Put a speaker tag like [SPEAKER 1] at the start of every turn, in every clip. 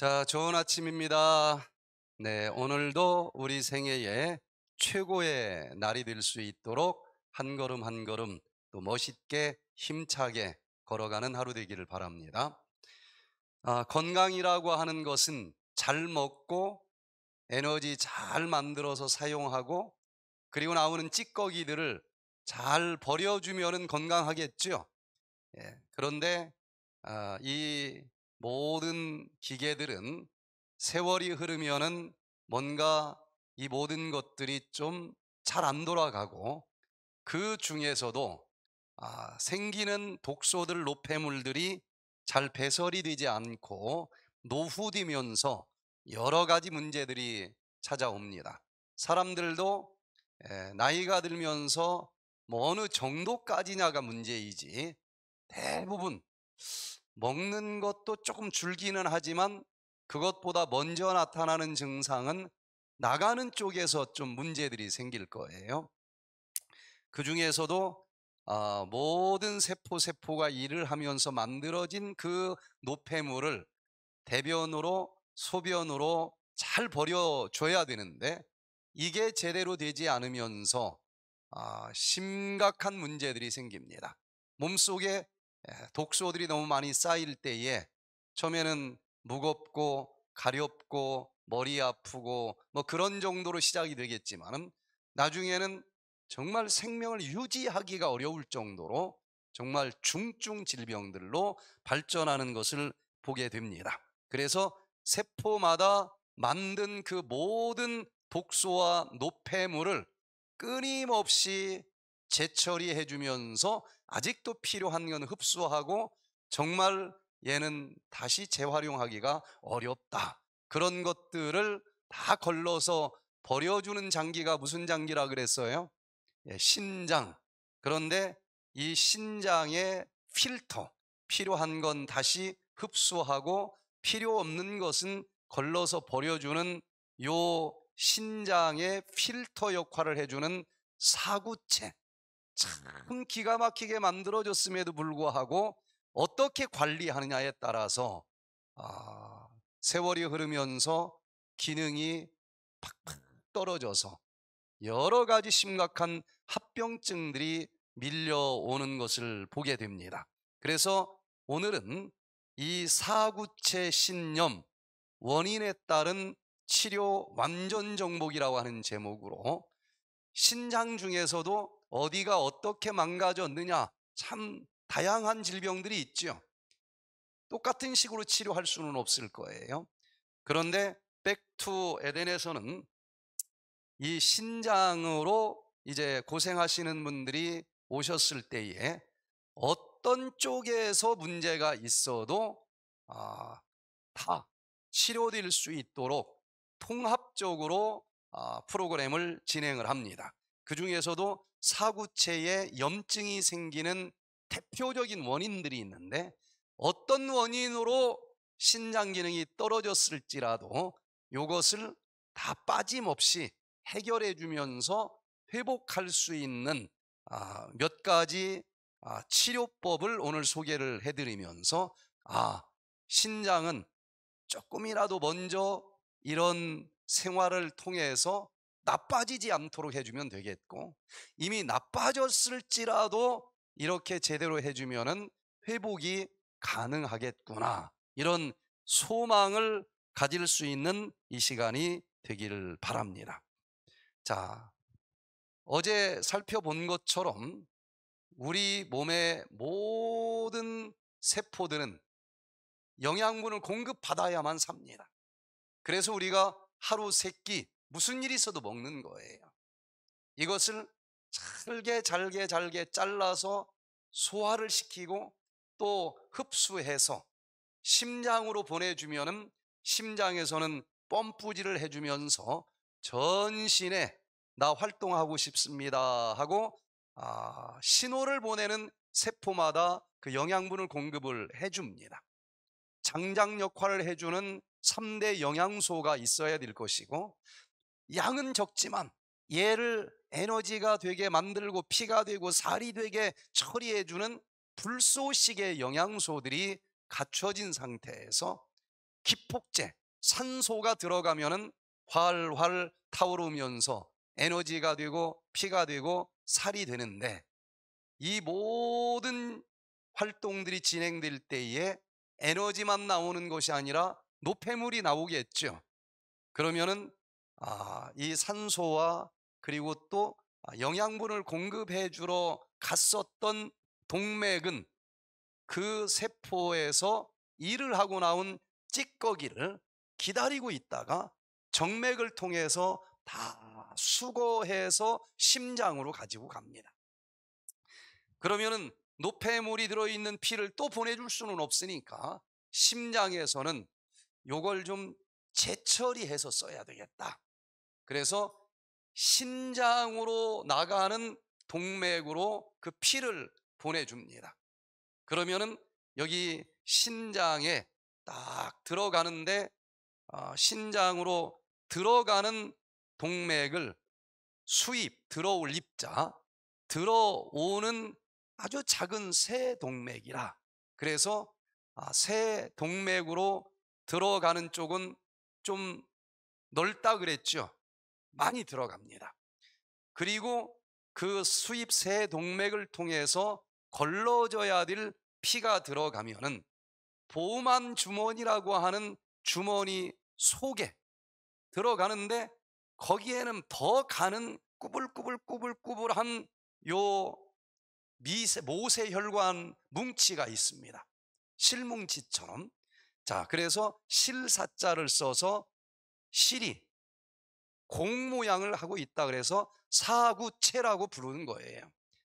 [SPEAKER 1] 자, 좋은 아침입니다. 네, 오늘도 우리 생애에 최고의 날이 될 수 있도록 한 걸음 한 걸음 또 멋있게 힘차게 걸어가는 하루 되기를 바랍니다. 아, 건강이라고 하는 것은 잘 먹고 에너지 잘 만들어서 사용하고 그리고 나오는 찌꺼기들을 잘 버려주면 건강하겠죠. 예, 그런데 아, 이 모든 기계들은 세월이 흐르면은 뭔가 이 모든 것들이 좀 잘 안 돌아가고 그 중에서도 아, 생기는 독소들 노폐물들이 잘 배설이 되지 않고 노후되면서 여러 가지 문제들이 찾아옵니다. 사람들도 에, 나이가 들면서 뭐 어느 정도까지냐가 문제이지 대부분 먹는 것도 조금 줄기는 하지만 그것보다 먼저 나타나는 증상은 나가는 쪽에서 좀 문제들이 생길 거예요. 그 중에서도 아, 모든 세포 세포가 일을 하면서 만들어진 그 노폐물을 대변으로 소변으로 잘 버려줘야 되는데 이게 제대로 되지 않으면서 아, 심각한 문제들이 생깁니다. 몸속에 예, 독소들이 너무 많이 쌓일 때에 처음에는 무겁고 가렵고 머리 아프고 뭐 그런 정도로 시작이 되겠지만 나중에는 정말 생명을 유지하기가 어려울 정도로 정말 중증 질병들로 발전하는 것을 보게 됩니다. 그래서 세포마다 만든 그 모든 독소와 노폐물을 끊임없이 재처리해 주면서 아직도 필요한 건 흡수하고 정말 얘는 다시 재활용하기가 어렵다. 그런 것들을 다 걸러서 버려주는 장기가 무슨 장기라 그랬어요? 예, 신장. 그런데 이 신장의 필터, 필요한 건 다시 흡수하고 필요 없는 것은 걸러서 버려주는 요 신장의 필터 역할을 해주는 사구체, 참 기가 막히게 만들어졌음에도 불구하고 어떻게 관리하느냐에 따라서 아, 세월이 흐르면서 기능이 팍팍 떨어져서 여러 가지 심각한 합병증들이 밀려오는 것을 보게 됩니다. 그래서 오늘은 이 사구체 신념 원인에 따른 치료 완전 정복이라고 하는 제목으로 신장 중에서도 어디가 어떻게 망가졌느냐 참 다양한 질병들이 있죠. 똑같은 식으로 치료할 수는 없을 거예요. 그런데 백투 에덴에서는 이 신장으로 이제 고생하시는 분들이 오셨을 때에 어떤 쪽에서 문제가 있어도 아, 다 치료될 수 있도록 통합적으로 아, 프로그램을 진행을 합니다. 그 중에서도 사구체에 염증이 생기는 대표적인 원인들이 있는데 어떤 원인으로 신장 기능이 떨어졌을지라도 이것을 다 빠짐없이 해결해 주면서 회복할 수 있는 아, 몇 가지 아, 치료법을 오늘 소개를 해드리면서 아 신장은 조금이라도 먼저 이런 생활을 통해서 나빠지지 않도록 해주면 되겠고 이미 나빠졌을지라도 이렇게 제대로 해주면은 회복이 가능하겠구나 이런 소망을 가질 수 있는 이 시간이 되기를 바랍니다. 자, 어제 살펴본 것처럼 우리 몸의 모든 세포들은 영양분을 공급받아야만 삽니다. 그래서 우리가 하루 세끼 무슨 일이 있어도 먹는 거예요. 이것을 잘게 잘게 잘게 잘라서 소화를 시키고 또 흡수해서 심장으로 보내주면 심장에서는 펌프질을 해주면서 전신에 나 활동하고 싶습니다 하고 아, 신호를 보내는 세포마다 그 영양분을 공급을 해줍니다. 장장 역할을 해주는 3대 영양소가 있어야 될 것이고 양은 적지만 얘를 에너지가 되게 만들고 피가 되고 살이 되게 처리해주는 불소식의 영양소들이 갖춰진 상태에서 기폭제, 산소가 들어가면은 활활 타오르면서 에너지가 되고 피가 되고 살이 되는데 이 모든 활동들이 진행될 때에 에너지만 나오는 것이 아니라 노폐물이 나오겠죠. 그러면은 아, 이 산소와 그리고 또 영양분을 공급해 주러 갔었던 동맥은 그 세포에서 일을 하고 나온 찌꺼기를 기다리고 있다가 정맥을 통해서 다 수거해서 심장으로 가지고 갑니다. 그러면은 노폐물이 들어있는 피를 또 보내줄 수는 없으니까 심장에서는 요걸 좀 재처리해서 써야 되겠다. 그래서 신장으로 나가는 동맥으로 그 피를 보내줍니다. 그러면은 여기 신장에 딱 들어가는데 어, 신장으로 들어가는 동맥을 수입 들어올 입자 들어오는 아주 작은 새 동맥이라 그래서 아, 새 동맥으로 들어가는 쪽은 좀 넓다 그랬죠 많이 들어갑니다. 그리고 그 수입세 동맥을 통해서 걸러져야 될 피가 들어가면은 보호만 주머니라고 하는 주머니 속에 들어가는데 거기에는 더 가는 꾸불꾸불꾸불꾸불한 요 미세 모세혈관 뭉치가 있습니다. 실뭉치처럼. 자, 그래서 실사자를 써서 실이 공 모양을 하고 있다 그래서 사구체라고 부르는 거예요.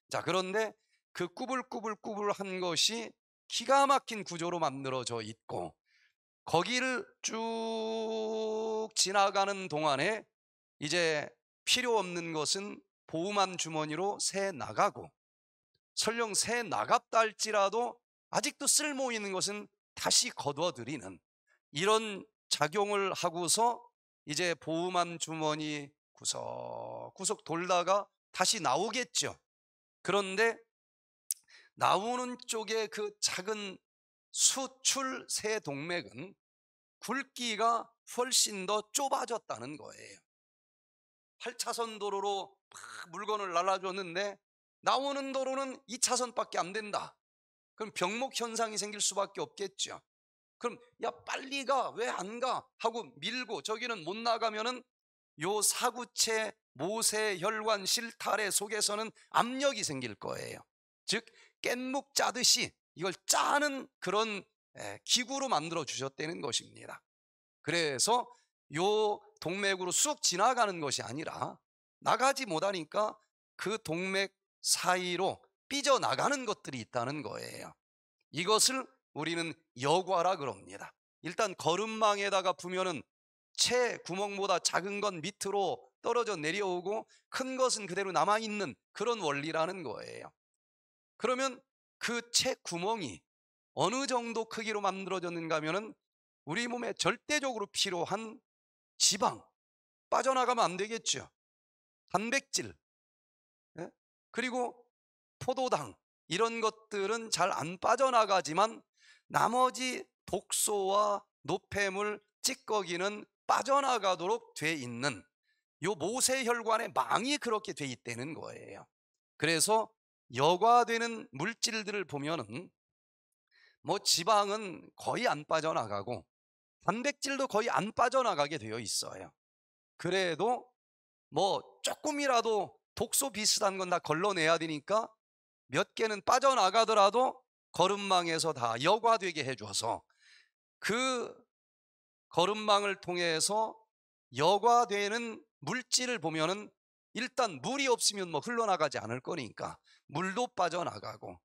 [SPEAKER 1] 자, 그런데 그 꾸불꾸불꾸불한 것이 기가 막힌 구조로 만들어져 있고 거기를 쭉 지나가는 동안에 이제 필요 없는 것은 보호만 주머니로 새 나가고 설령 새 나갔다 할지라도 아직도 쓸모 있는 것은 다시 거둬들이는 이런 작용을 하고서 이제 보호만 주머니 구석구석 돌다가 다시 나오겠죠. 그런데 나오는 쪽에 그 작은 수출새 동맥은 굵기가 훨씬 더 좁아졌다는 거예요. 8차선 도로로 물건을 날라줬는데 나오는 도로는 2차선밖에 안 된다. 그럼 병목 현상이 생길 수밖에 없겠죠. 그럼 야 빨리 가 왜 안 가? 하고 밀고 저기는 못 나가면은 요 사구체 모세혈관 실타래 속에서는 압력이 생길 거예요. 즉 깻묵 짜듯이 이걸 짜는 그런 기구로 만들어 주셨다는 것입니다. 그래서 요 동맥으로 쑥 지나가는 것이 아니라 나가지 못하니까 그 동맥 사이로 삐져나가는 것들이 있다는 거예요. 이것을 우리는 여과라 그럽니다. 일단 걸음망에다가 부면은 채 구멍보다 작은 건 밑으로 떨어져 내려오고 큰 것은 그대로 남아있는 그런 원리라는 거예요. 그러면 그 채 구멍이 어느 정도 크기로 만들어졌는가 하면은 우리 몸에 절대적으로 필요한 지방, 빠져나가면 안 되겠죠. 단백질, 예? 그리고 포도당, 이런 것들은 잘 안 빠져나가지만 나머지 독소와 노폐물, 찌꺼기는 빠져나가도록 돼 있는 요 모세혈관의 망이 그렇게 돼 있다는 거예요. 그래서 여과되는 물질들을 보면은 뭐 지방은 거의 안 빠져나가고 단백질도 거의 안 빠져나가게 되어 있어요. 그래도 뭐 조금이라도 독소 비슷한 건 다 걸러내야 되니까 몇 개는 빠져나가더라도 거름망에서 다 여과되게 해줘서그 거름망을 통해서 여과되는 물질을 보면은 일단 물이 없으면 뭐 흘러나가지 않을 거니까 물도 빠져나가고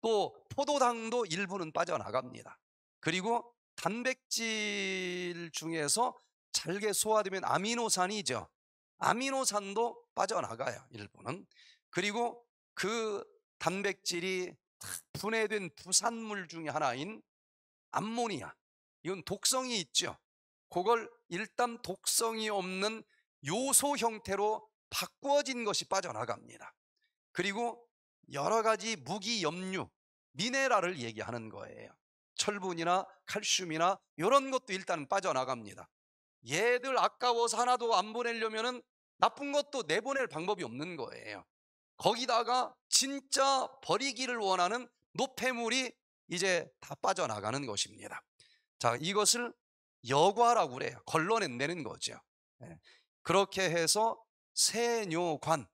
[SPEAKER 1] 또 포도당도 일부는 빠져나갑니다. 그리고 단백질 중에서 잘게 소화되면 아미노산이죠. 아미노산도 빠져나가요, 일부는. 그리고 그 단백질이 분해된 부산물 중의 하나인 암모니아. 이건 독성이 있죠. 그걸 일단 독성이 없는 요소 형태로 바꾸어진 것이 빠져나갑니다. 그리고 여러 가지 무기 염류, 미네랄을 얘기하는 거예요. 철분이나 칼슘이나 이런 것도 일단 빠져나갑니다. 얘들 아까워서 하나도 안 보내려면 나쁜 것도 내보낼 방법이 없는 거예요. 거기다가 진짜 버리기를 원하는 노폐물이 이제 다 빠져나가는 것입니다. 자, 이것을 여과라고 그래요. 걸러내는 거죠. 예. 그렇게 해서 세뇨관,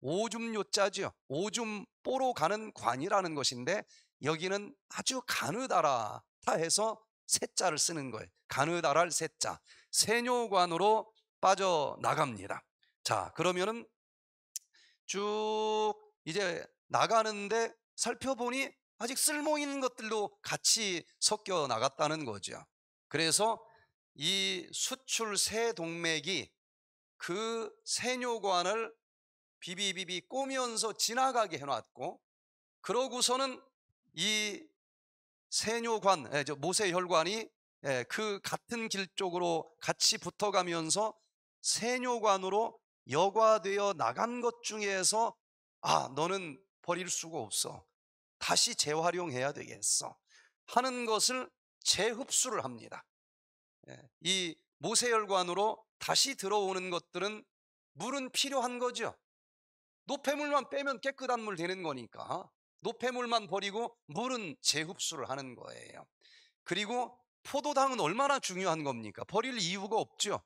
[SPEAKER 1] 오줌요자지 오줌뽀로 가는 관이라는 것인데 여기는 아주 가느다라 해서 세자를 쓰는 거예요. 가느다랄 세자. 세뇨관으로 빠져나갑니다. 자, 그러면은 쭉 이제 나가는데 살펴보니 아직 쓸모 있는 것들도 같이 섞여 나갔다는 거죠. 그래서 이 수출 세 동맥이 그 세뇨관을 비비비비 꼬면서 지나가게 해놨고 그러고서는 이 세뇨관, 모세혈관이 그 같은 길 쪽으로 같이 붙어가면서 세뇨관으로 여과되어 나간 것 중에서 아, 너는 버릴 수가 없어. 다시 재활용해야 되겠어. 하는 것을 재흡수를 합니다. 예, 이 모세혈관으로 다시 들어오는 것들은 물은 필요한 거죠. 노폐물만 빼면 깨끗한 물 되는 거니까 노폐물만 버리고 물은 재흡수를 하는 거예요. 그리고 포도당은 얼마나 중요한 겁니까? 버릴 이유가 없죠.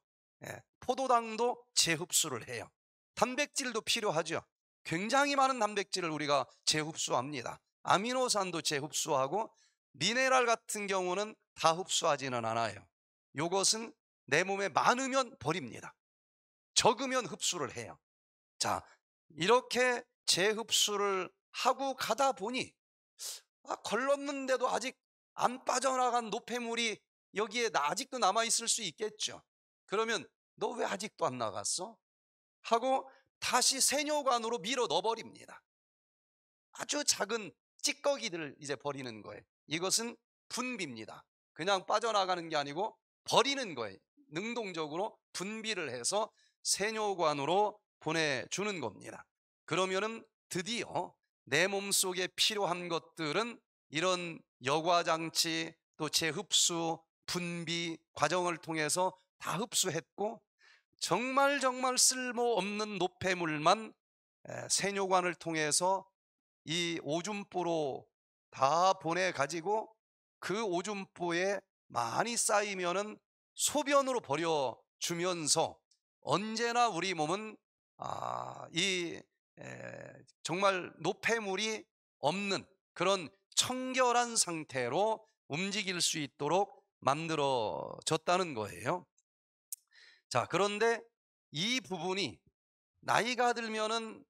[SPEAKER 1] 예, 포도당도 재흡수를 해요. 단백질도 필요하죠. 굉장히 많은 단백질을 우리가 재흡수합니다. 아미노산도 재흡수하고 미네랄 같은 경우는 다 흡수하지는 않아요. 이것은 내 몸에 많으면 버립니다. 적으면 흡수를 해요. 자, 이렇게 재흡수를 하고 가다 보니 아, 걸렀는데도 아직 안 빠져나간 노폐물이 여기에 아직도 남아있을 수 있겠죠. 그러면 너 왜 아직도 안 나갔어? 하고 다시 세뇨관으로 밀어 넣어버립니다. 아주 작은 찌꺼기들을 이제 버리는 거예요. 이것은 분비입니다. 그냥 빠져나가는 게 아니고 버리는 거예요. 능동적으로 분비를 해서 세뇨관으로 보내주는 겁니다. 그러면은 드디어 내 몸속에 필요한 것들은 이런 여과장치 또 재흡수 분비 과정을 통해서 다 흡수했고 정말 정말 쓸모없는 노폐물만 세뇨관을 통해서 이 오줌보로 다 보내가지고 그 오줌보에 많이 쌓이면은 소변으로 버려주면서 언제나 우리 몸은 아, 이 정말 노폐물이 없는 그런 청결한 상태로 움직일 수 있도록 만들어졌다는 거예요. 자, 그런데 이 부분이 나이가 들면은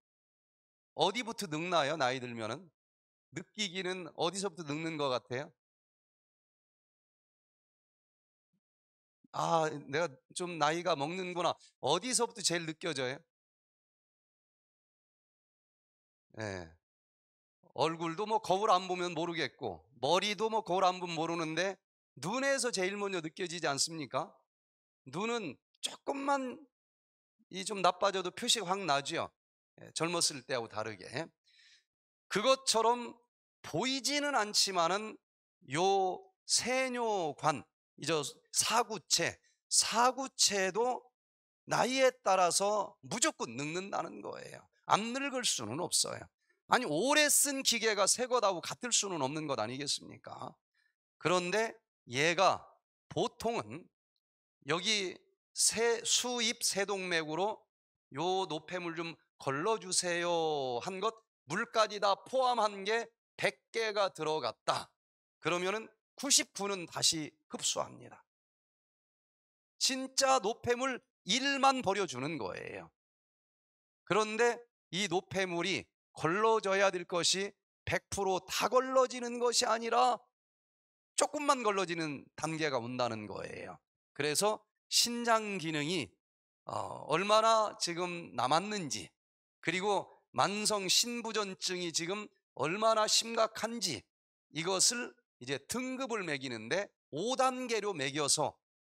[SPEAKER 1] 어디부터 늙나요? 나이 들면은 느끼기는 어디서부터 늙는 것 같아요? 아, 내가 좀 나이가 먹는구나. 어디서부터 제일 느껴져요? 예. 네. 얼굴도 뭐 거울 안 보면 모르겠고, 머리도 뭐 거울 안 보면 모르는데, 눈에서 제일 먼저 느껴지지 않습니까? 눈은 조금만 이 좀 나빠져도 표시가 확나죠 예, 젊었을 때하고 다르게. 그것처럼 보이지는 않지만은 요 세뇨관, 이저 사구체, 사구체도 나이에 따라서 무조건 늙는다는 거예요. 안 늙을 수는 없어요. 아니, 오래 쓴 기계가 새 것하고 같을 수는 없는 것 아니겠습니까? 그런데 얘가 보통은 여기 세, 수입 세동맥으로 요 노폐물 좀 걸러주세요 한 것 물까지 다 포함한 게 100개가 들어갔다. 그러면은 99는 다시 흡수합니다. 진짜 노폐물 1만 버려주는 거예요. 그런데 이 노폐물이 걸러져야 될 것이 100%다 걸러지는 것이 아니라 조금만 걸러지는 단계가 온다는 거예요. 그래서 신장 기능이 어, 얼마나 지금 남았는지 그리고 만성 신부전증이 지금 얼마나 심각한지 이것을 이제 등급을 매기는데 5단계로 매겨서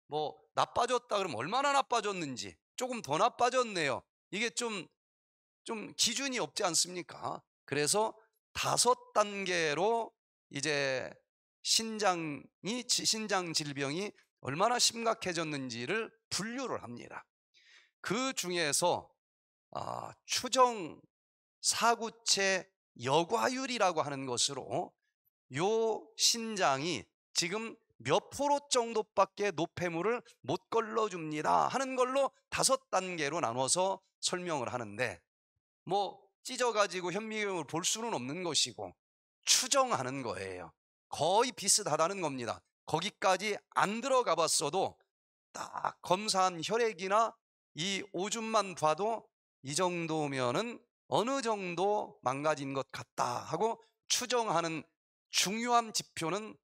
[SPEAKER 1] 뭐 나빠졌다 그러면 얼마나 나빠졌는지 조금 더 나빠졌네요. 이게 좀, 좀 기준이 없지 않습니까? 그래서 다섯 단계로 이제 신장이, 신장 질병이 얼마나 심각해졌는지를 분류를 합니다. 그 중에서 아, 추정 사구체 여과율이라고 하는 것으로 요 신장이 지금 몇 프로 정도밖에 노폐물을 못 걸러줍니다 하는 걸로 다섯 단계로 나눠서 설명을 하는데 뭐 찢어가지고 현미경을 볼 수는 없는 것이고 추정하는 거예요 거의 비슷하다는 겁니다 거기까지 안 들어가 봤어도 딱 검사한 혈액이나 이 오줌만 봐도 이 정도면은 어느 정도 망가진 것 같다 하고 추정하는 중요한 지표는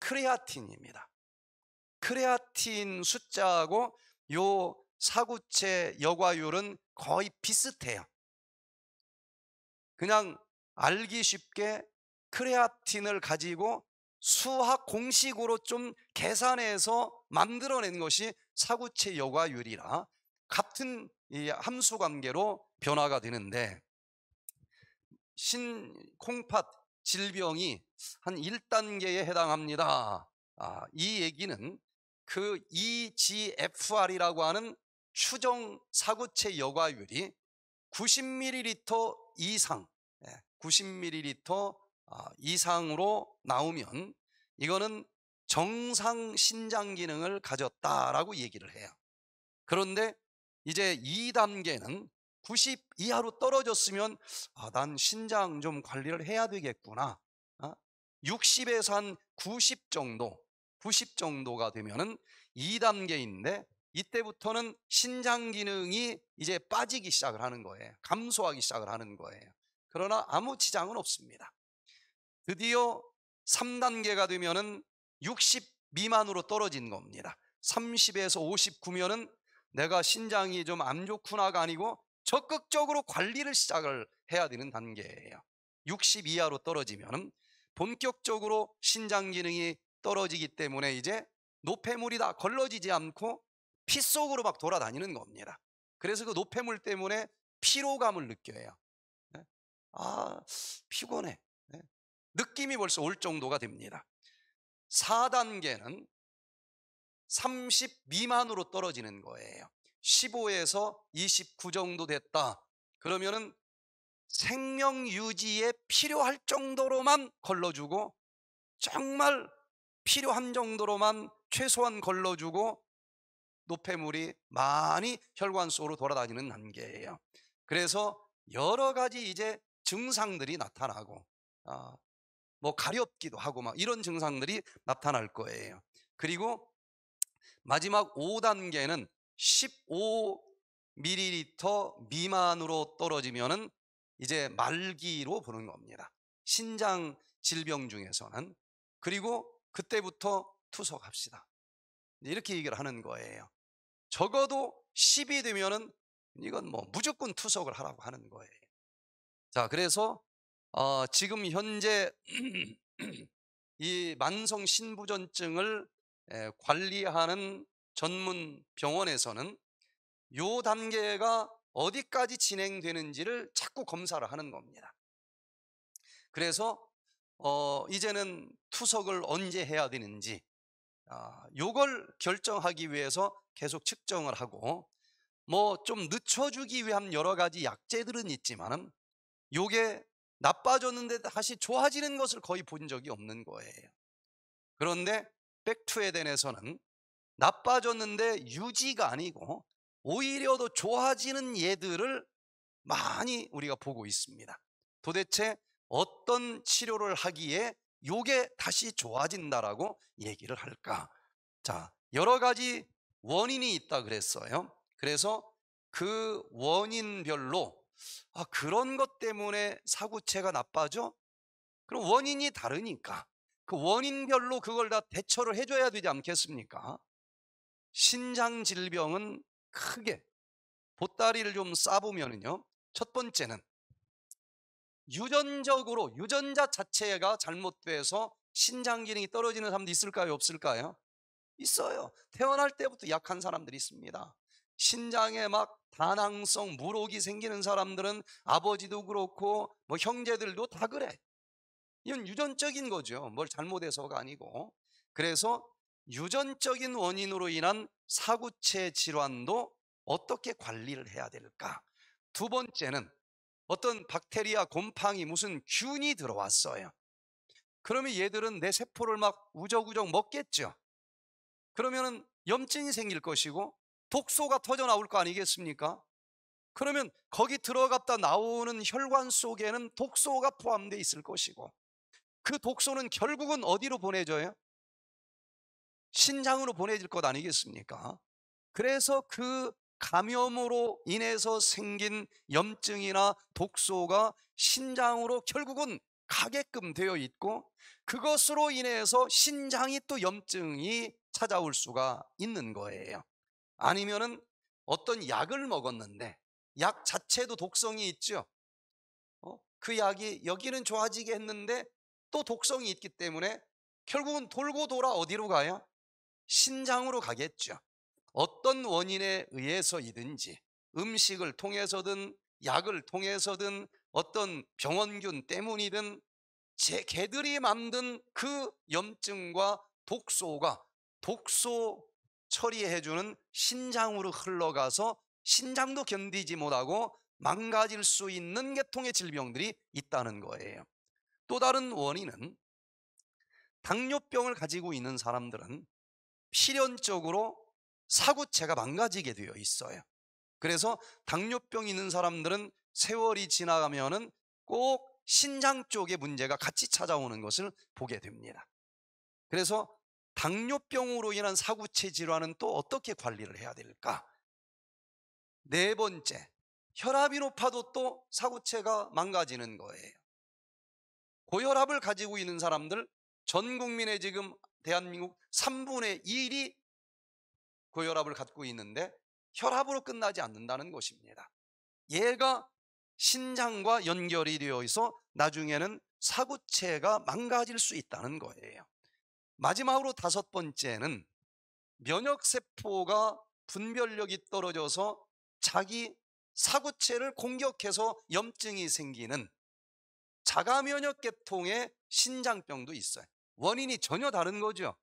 [SPEAKER 1] 크레아틴입니다. 크레아틴 숫자하고 요 사구체 여과율은 거의 비슷해요. 그냥 알기 쉽게 크레아틴을 가지고 수학 공식으로 좀 계산해서 만들어낸 것이 사구체 여과율이라 같은 함수 관계로 변화가 되는데 신콩팥 질병이 한 1단계에 해당합니다. 아, 이 얘기는 그 EGFR이라고 하는 추정 사구체 여과율이 90ml 이상, 90ml 예, 아, 이상으로 나오면 이거는 정상 신장 기능을 가졌다라고 얘기를 해요. 그런데 이제 2단계는 90 이하로 떨어졌으면 아, 난 신장 좀 관리를 해야 되겠구나. 60에서 아, 한90 정도, 90 정도가 되면은 2단계인데 이때부터는 신장 기능이 이제 빠지기 시작을 하는 거예요. 감소하기 시작을 하는 거예요. 그러나 아무 지장은 없습니다. 드디어 3단계가 되면은 60 미만으로 떨어진 겁니다. 30에서 59면은 내가 신장이 좀 안 좋구나가 아니고 적극적으로 관리를 시작을 해야 되는 단계예요. 60 이하로 떨어지면 본격적으로 신장 기능이 떨어지기 때문에 이제 노폐물이 다 걸러지지 않고 피 속으로 막 돌아다니는 겁니다. 그래서 그 노폐물 때문에 피로감을 느껴요. 네? 아, 피곤해. 느낌이 벌써 올 정도가 됩니다. 4단계는 30 미만으로 떨어지는 거예요. 15에서 29 정도 됐다. 그러면은 생명 유지에 필요할 정도로만 걸러주고 정말 필요한 정도로만 최소한 걸러주고 노폐물이 많이 혈관 속으로 돌아다니는 단계예요. 그래서 여러 가지 이제 증상들이 나타나고 어, 뭐 가렵기도 하고 막 이런 증상들이 나타날 거예요. 그리고 마지막 5단계는 15ml 미만으로 떨어지면은 이제 말기로 보는 겁니다. 신장 질병 중에서는 그리고 그때부터 투석합시다. 이렇게 얘기를 하는 거예요. 적어도 10이 되면은 이건 뭐 무조건 투석을 하라고 하는 거예요. 자, 그래서 어, 지금 현재 이 만성 신부전증을 관리하는 전문 병원에서는 요 단계가 어디까지 진행되는지를 자꾸 검사를 하는 겁니다. 그래서 어, 이제는 투석을 언제 해야 되는지 아, 요걸 결정하기 위해서 계속 측정을 하고 뭐 좀 늦춰주기 위한 여러 가지 약제들은 있지만은 요게 나빠졌는데 다시 좋아지는 것을 거의 본 적이 없는 거예요. 그런데 백투에덴에서는 나빠졌는데 유지가 아니고 오히려 더 좋아지는 예들을 많이 우리가 보고 있습니다. 도대체 어떤 치료를 하기에 요게 다시 좋아진다라고 얘기를 할까? 자, 여러 가지 원인이 있다 그랬어요. 그래서 그 원인별로 아, 그런 것 때문에 사구체가 나빠져? 그럼 원인이 다르니까. 그 원인별로 그걸 다 대처를 해줘야 되지 않겠습니까? 신장 질병은 크게 보따리를 좀싸보면요첫 번째는 유전적으로 유전자 자체가 잘못돼서 신장 기능이 떨어지는 사람도 있을까요? 없을까요? 있어요. 태어날 때부터 약한 사람들이 있습니다. 신장에 막 다낭성 무록이 생기는 사람들은 아버지도 그렇고 뭐 형제들도 다 그래. 이건 유전적인 거죠. 뭘 잘못해서가 아니고. 그래서 유전적인 원인으로 인한 사구체 질환도 어떻게 관리를 해야 될까? 두 번째는 어떤 박테리아 곰팡이 무슨 균이 들어왔어요. 그러면 얘들은 내 세포를 막 우적우적 먹겠죠. 그러면은 염증이 생길 것이고 독소가 터져 나올 거 아니겠습니까? 그러면 거기 들어갔다 나오는 혈관 속에는 독소가 포함되어 있을 것이고 그 독소는 결국은 어디로 보내져요? 신장으로 보내질 것 아니겠습니까? 그래서 그 감염으로 인해서 생긴 염증이나 독소가 신장으로 결국은 가게끔 되어 있고 그것으로 인해서 신장이 또 염증이 찾아올 수가 있는 거예요. 아니면은 어떤 약을 먹었는데 약 자체도 독성이 있죠. 어? 그 약이 여기는 좋아지게 했는데 또 독성이 있기 때문에 결국은 돌고 돌아 어디로 가요? 신장으로 가겠죠. 어떤 원인에 의해서이든지 음식을 통해서든 약을 통해서든 어떤 병원균 때문이든 제 개들이 만든 그 염증과 독소가 독소 처리해주는 신장으로 흘러가서 신장도 견디지 못하고 망가질 수 있는 계통의 질병들이 있다는 거예요. 또 다른 원인은 당뇨병을 가지고 있는 사람들은 필연적으로 사구체가 망가지게 되어 있어요. 그래서 당뇨병 있는 사람들은 세월이 지나가면은 꼭 신장 쪽에 문제가 같이 찾아오는 것을 보게 됩니다. 그래서 당뇨병으로 인한 사구체 질환은 또 어떻게 관리를 해야 될까? 네 번째, 혈압이 높아도 또 사구체가 망가지는 거예요. 고혈압을 가지고 있는 사람들 전 국민의 지금 대한민국 3분의 1이 고혈압을 갖고 있는데 혈압으로 끝나지 않는다는 것입니다. 얘가 신장과 연결이 되어 있어 나중에는 사구체가 망가질 수 있다는 거예요. 마지막으로 다섯 번째는 면역세포가 분별력이 떨어져서 자기 사구체를 공격해서 염증이 생기는 자가면역계통의 신장병도 있어요. 원인이 전혀 다른 거죠.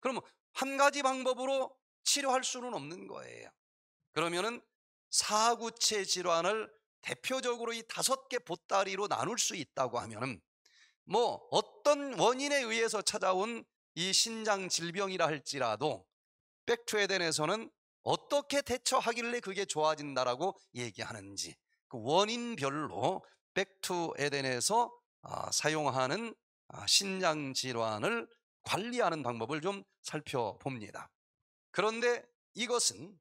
[SPEAKER 1] 그러면한 가지 방법으로 치료할 수는 없는 거예요. 그러면은 사구체 질환을 대표적으로 이 다섯 개 보따리로 나눌 수 있다고 하면은 뭐 어떤 원인에 의해서 찾아온 이 신장 질병이라 할지라도 백투에덴에서는 어떻게 대처하길래 그게 좋아진다라고 얘기하는지 그 원인별로 백투에덴에서 아, 사용하는 아, 신장 질환을 관리하는 방법을 좀 살펴봅니다. 그런데 이것은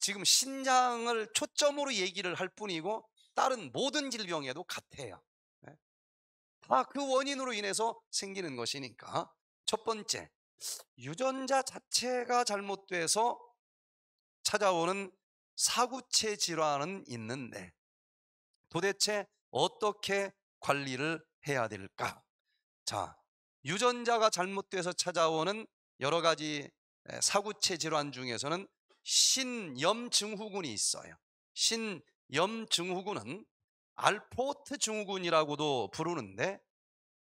[SPEAKER 1] 지금 신장을 초점으로 얘기를 할 뿐이고 다른 모든 질병에도 같아요. 네. 다그 원인으로 인해서 생기는 것이니까 첫 번째, 유전자 자체가 잘못돼서 찾아오는 사구체 질환은 있는데 도대체 어떻게 관리를 해야 될까? 자, 유전자가 잘못돼서 찾아오는 여러 가지 사구체 질환 중에서는 신염증후군이 있어요. 신염증후군은 알포트 증후군이라고도 부르는데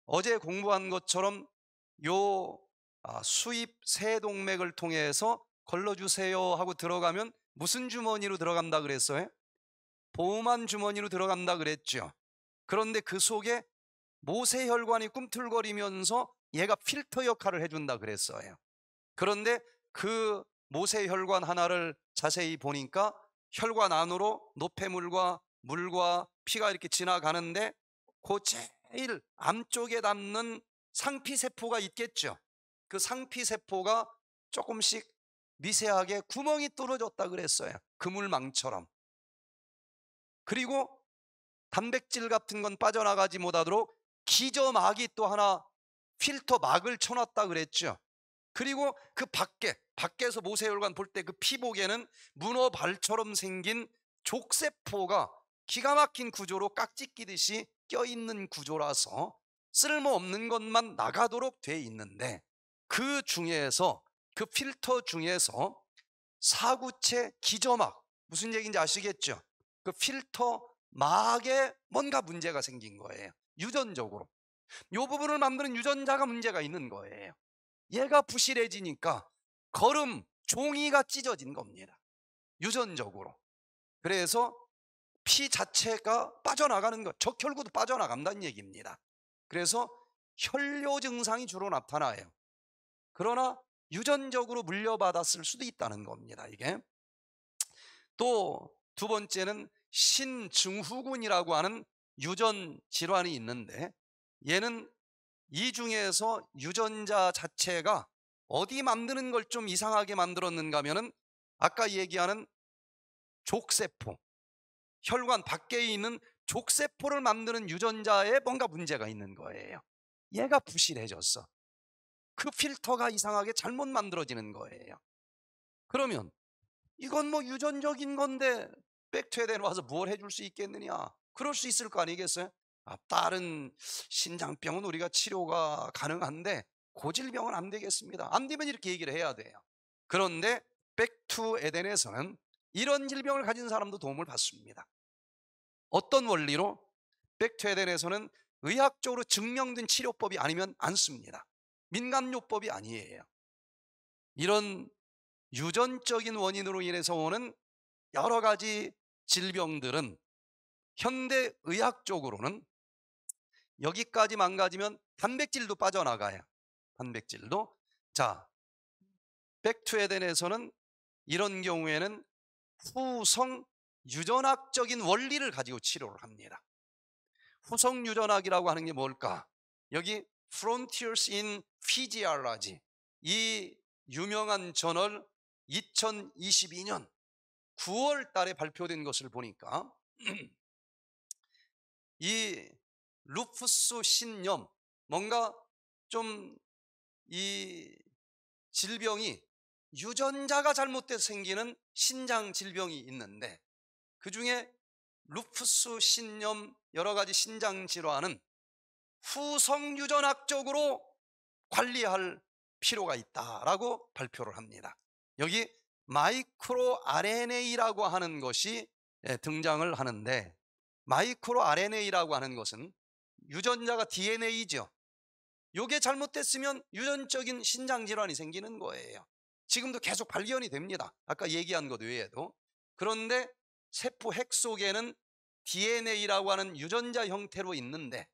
[SPEAKER 1] 어제 공부한 것처럼 요 아, 수입 세 동맥을 통해서 걸러주세요 하고 들어가면 무슨 주머니로 들어간다 그랬어요? 보호만 주머니로 들어간다 그랬죠. 그런데 그 속에 모세혈관이 꿈틀거리면서 얘가 필터 역할을 해준다 그랬어요. 그런데 그 모세혈관 하나를 자세히 보니까 혈관 안으로 노폐물과 물과 피가 이렇게 지나가는데 그 제일 암쪽에 닿는 상피세포가 있겠죠. 그 상피세포가 조금씩 미세하게 구멍이 뚫어졌다 그랬어요. 그물망처럼. 그리고 단백질 같은 건 빠져나가지 못하도록 기저막이 또 하나 필터 막을 쳐놨다 그랬죠. 그리고 그 밖에, 밖에서 모세혈관 볼 때 그 피복에는 문어발처럼 생긴 족세포가 기가 막힌 구조로 깍지 끼듯이 껴있는 구조라서 쓸모없는 것만 나가도록 돼 있는데 그 중에서 그 필터 중에서 사구체 기저막 무슨 얘기인지 아시겠죠? 그 필터 막에 뭔가 문제가 생긴 거예요. 유전적으로. 이 부분을 만드는 유전자가 문제가 있는 거예요. 얘가 부실해지니까 걸음, 종이가 찢어진 겁니다. 유전적으로. 그래서 피 자체가 빠져나가는 거, 적혈구도 빠져나간다는 얘기입니다. 그래서 혈뇨 증상이 주로 나타나요. 그러나 유전적으로 물려받았을 수도 있다는 겁니다. 이게 또 두 번째는 신증후군이라고 하는 유전 질환이 있는데 얘는 이 중에서 유전자 자체가 어디 만드는 걸 좀 이상하게 만들었는가 하면은 아까 얘기하는 족세포 혈관 밖에 있는 족세포를 만드는 유전자에 뭔가 문제가 있는 거예요. 얘가 부실해졌어. 그 필터가 이상하게 잘못 만들어지는 거예요. 그러면 이건 뭐 유전적인 건데 백퇴대로 와서 뭘 해줄 수 있겠느냐? 그럴 수 있을 거 아니겠어요? 아, 다른 신장병은 우리가 치료가 가능한데 고질병은 안 되겠습니다. 안 되면 이렇게 얘기를 해야 돼요. 그런데 백투 에덴에서는 이런 질병을 가진 사람도 도움을 받습니다. 어떤 원리로? 백트에덴에서는 의학적으로 증명된 치료법이 아니면 안 씁니다. 민간요법이 아니에요. 이런 유전적인 원인으로 인해서 오는 여러 가지 질병들은 현대 의학적으로는 여기까지 망가지면 단백질도 빠져나가요. 단백질도. 자, 백투에덴에서는 이런 경우에는 후성 유전학적인 원리를 가지고 치료를 합니다. 후성 유전학이라고 하는 게 뭘까? 여기 Frontiers in Physiology 이 유명한 저널 2022년 9월 달에 발표된 것을 보니까 이루프스 신염 뭔가 좀 이 질병이 유전자가 잘못돼 생기는 신장 질병이 있는데 그 중에 루프스 신염 여러 가지 신장 질환은 후성유전학적으로 관리할 필요가 있다라고 발표를 합니다. 여기 마이크로 RNA라고 하는 것이 예, 등장을 하는데 마이크로 RNA라고 하는 것은 유전자가 DNA죠. 요게 잘못됐으면 유전적인 신장 질환이 생기는 거예요. 지금도 계속 발견이 됩니다. 아까 얘기한 것 외에도. 그런데 세포 핵 속에는 DNA라고 하는 유전자 형태로 있는데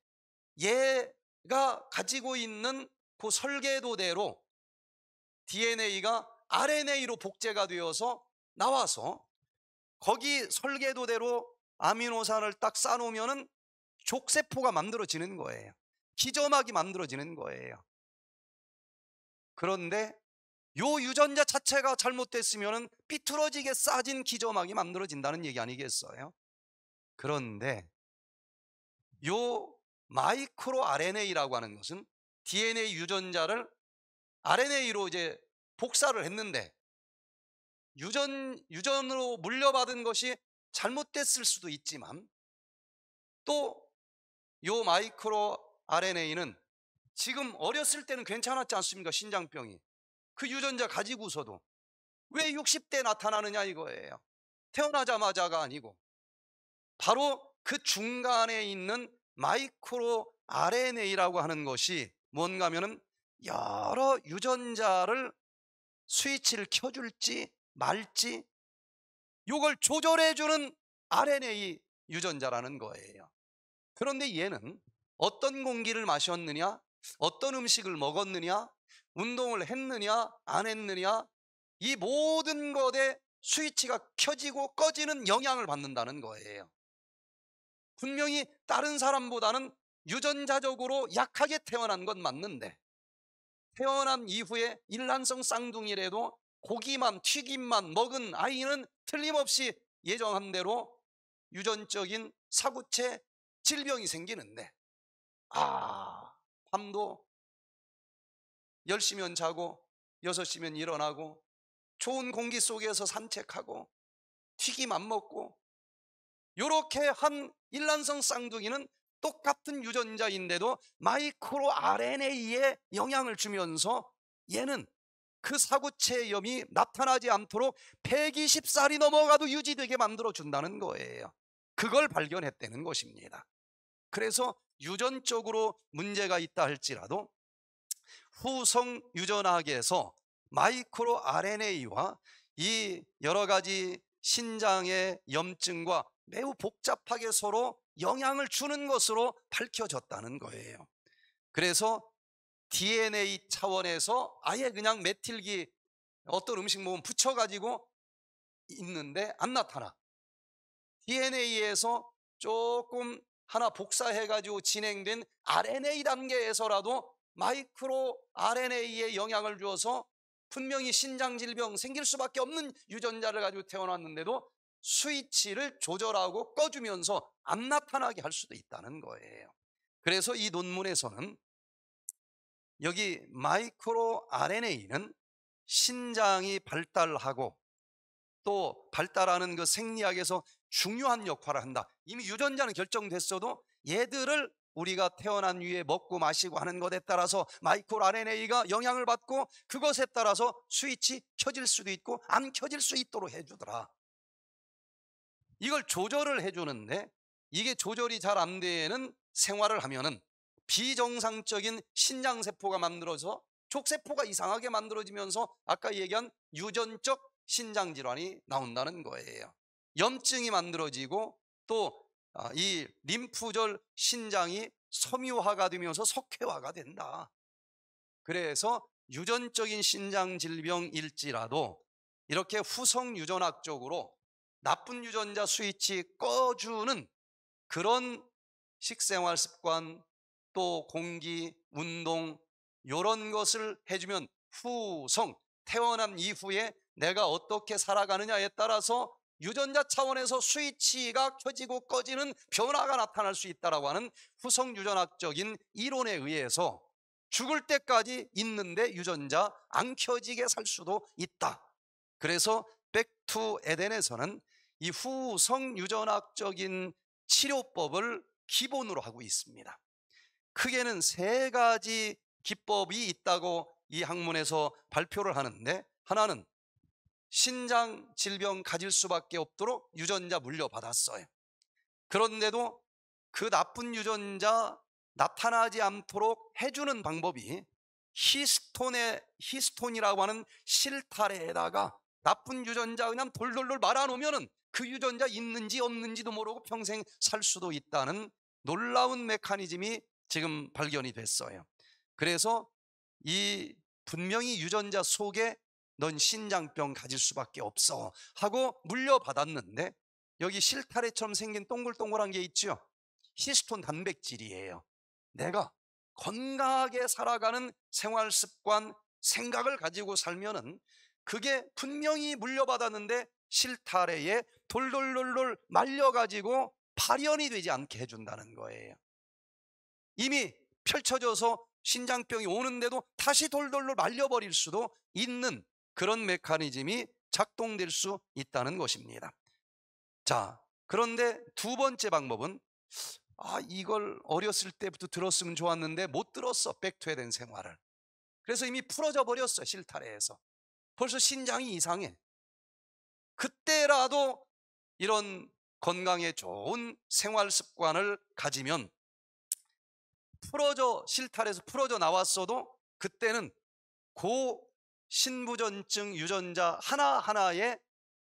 [SPEAKER 1] 얘가 가지고 있는 그 설계도대로 DNA가 RNA로 복제가 되어서 나와서 거기 설계도대로 아미노산을 딱 쌓아놓으면 족세포가 만들어지는 거예요 기저막이 만들어지는 거예요 그런데 요 유전자 자체가 잘못됐으면 삐뚤어지게 싸진 기저막이 만들어진다는 얘기 아니겠어요? 그런데 요 마이크로 RNA라고 하는 것은 DNA 유전자를 RNA로 이제 복사를 했는데 유전, 유전으로 물려받은 것이 잘못됐을 수도 있지만 또 요 마이크로 RNA는 지금 어렸을 때는 괜찮았지 않습니까? 신장병이. 그 유전자 가지고서도 왜 60대 나타나느냐 이거예요. 태어나자마자가 아니고 바로 그 중간에 있는 마이크로 RNA라고 하는 것이 뭔가 하면은 여러 유전자를 스위치를 켜줄지 말지 요걸 조절해주는 RNA 유전자라는 거예요. 그런데 얘는 어떤 공기를 마셨느냐, 어떤 음식을 먹었느냐, 운동을 했느냐 안 했느냐 이 모든 것에 스위치가 켜지고 꺼지는 영향을 받는다는 거예요 분명히 다른 사람보다는 유전자적으로 약하게 태어난 건 맞는데 태어난 이후에 일란성 쌍둥이래도 고기만 튀김만 먹은 아이는 틀림없이 예정한 대로 유전적인 사구체 질병이 생기는데 아 밤도 10시면 자고 6시면 일어나고 좋은 공기 속에서 산책하고 튀김 안 먹고 이렇게한 일란성 쌍둥이는 똑같은 유전자인데도 마이크로 RNA에 영향을 주면서 얘는 그 사구체염이 나타나지 않도록 120살이 넘어가도 유지되게 만들어준다는 거예요 그걸 발견했다는 것입니다 그래서 유전적으로 문제가 있다 할지라도 후성 유전학에서 마이크로 RNA와 이 여러 가지 신장의 염증과 매우 복잡하게 서로 영향을 주는 것으로 밝혀졌다는 거예요. 그래서 DNA 차원에서 아예 그냥 메틸기 어떤 음식 먹으면 붙여가지고 있는데 안 나타나. DNA에서 조금 하나 복사해가지고 진행된 RNA 단계에서라도 마이크로 RNA에 영향을 주어서 분명히 신장 질병 생길 수밖에 없는 유전자를 가지고 태어났는데도 스위치를 조절하고 꺼주면서 안 나타나게 할 수도 있다는 거예요. 그래서 이 논문에서는 여기 마이크로 RNA는 신장이 발달하고 또 발달하는 그 생리학에서 중요한 역할을 한다. 이미 유전자는 결정됐어도 얘들을 우리가 태어난 위에 먹고 마시고 하는 것에 따라서 마이콜 RNA가 영향을 받고 그것에 따라서 스위치 켜질 수도 있고 안 켜질 수 있도록 해주더라. 이걸 조절을 해주는데 이게 조절이 잘 안 되는 생활을 하면은 비정상적인 신장세포가 만들어서 족세포가 이상하게 만들어지면서 아까 얘기한 유전적 신장질환이 나온다는 거예요. 염증이 만들어지고 또 아, 이 림프절 신장이 섬유화가 되면서 석회화가 된다. 그래서 유전적인 신장 질병일지라도 이렇게 후성 유전학적으로 나쁜 유전자 스위치 꺼주는 그런 식생활 습관 또 공기, 운동 이런 것을 해주면 후성 태어난 이후에 내가 어떻게 살아가느냐에 따라서 유전자 차원에서 스위치가 켜지고 꺼지는 변화가 나타날 수 있다라고 하는 후성 유전학적인 이론에 의해서 죽을 때까지 있는데 유전자 안 켜지게 살 수도 있다. 그래서 백투 에덴에서는 이 후성 유전학적인 치료법을 기본으로 하고 있습니다. 크게는 세 가지 기법이 있다고 이 학문에서 발표를 하는데 하나는 신장 질병 가질 수밖에 없도록 유전자 물려받았어요. 그런데도 그 나쁜 유전자 나타나지 않도록 해주는 방법이 히스톤의 히스톤이라고 하는 실타래에다가 나쁜 유전자 그냥 돌돌돌 말아놓으면그 유전자 있는지 없는지도 모르고 평생 살 수도 있다는 놀라운 메커니즘이 지금 발견이 됐어요. 그래서 이 분명히 유전자 속에 넌 신장병 가질 수밖에 없어 하고 물려받았는데 여기 실타래처럼 생긴 동글동글한 게 있죠. 히스톤 단백질이에요. 내가 건강하게 살아가는 생활 습관, 생각을 가지고 살면은 그게 분명히 물려받았는데 실타래에 돌돌돌돌 말려가지고 발현이 되지 않게 해준다는 거예요. 이미 펼쳐져서 신장병이 오는데도 다시 돌돌돌 말려버릴 수도 있는 그런 메커니즘이 작동될 수 있다는 것입니다. 자, 그런데 두 번째 방법은 아, 이걸 어렸을 때부터 들었으면 좋았는데 못 들었어. 백퇴된 생활을. 그래서 이미 풀어져 버렸어. 실타래에서. 벌써 신장이 이상해. 그때라도 이런 건강에 좋은 생활 습관을 가지면 풀어져 실타래에서 풀어져 나왔어도 그때는 고 신부전증 유전자 하나하나에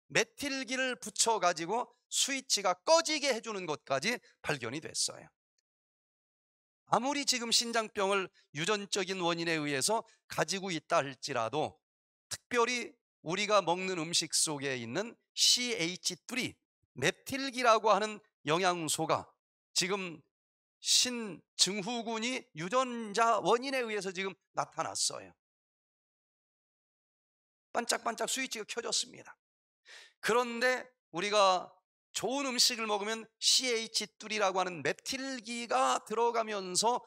[SPEAKER 1] 메틸기를 붙여가지고 스위치가 꺼지게 해주는 것까지 발견이 됐어요. 아무리 지금 신장병을 유전적인 원인에 의해서 가지고 있다 할지라도 특별히 우리가 먹는 음식 속에 있는 CH3, 메틸기라고 하는 영양소가 지금 신증후군이 유전자 원인에 의해서 지금 나타났어요. 반짝반짝 스위치가 켜졌습니다. 그런데 우리가 좋은 음식을 먹으면 CH3라고 하는 메틸기가 들어가면서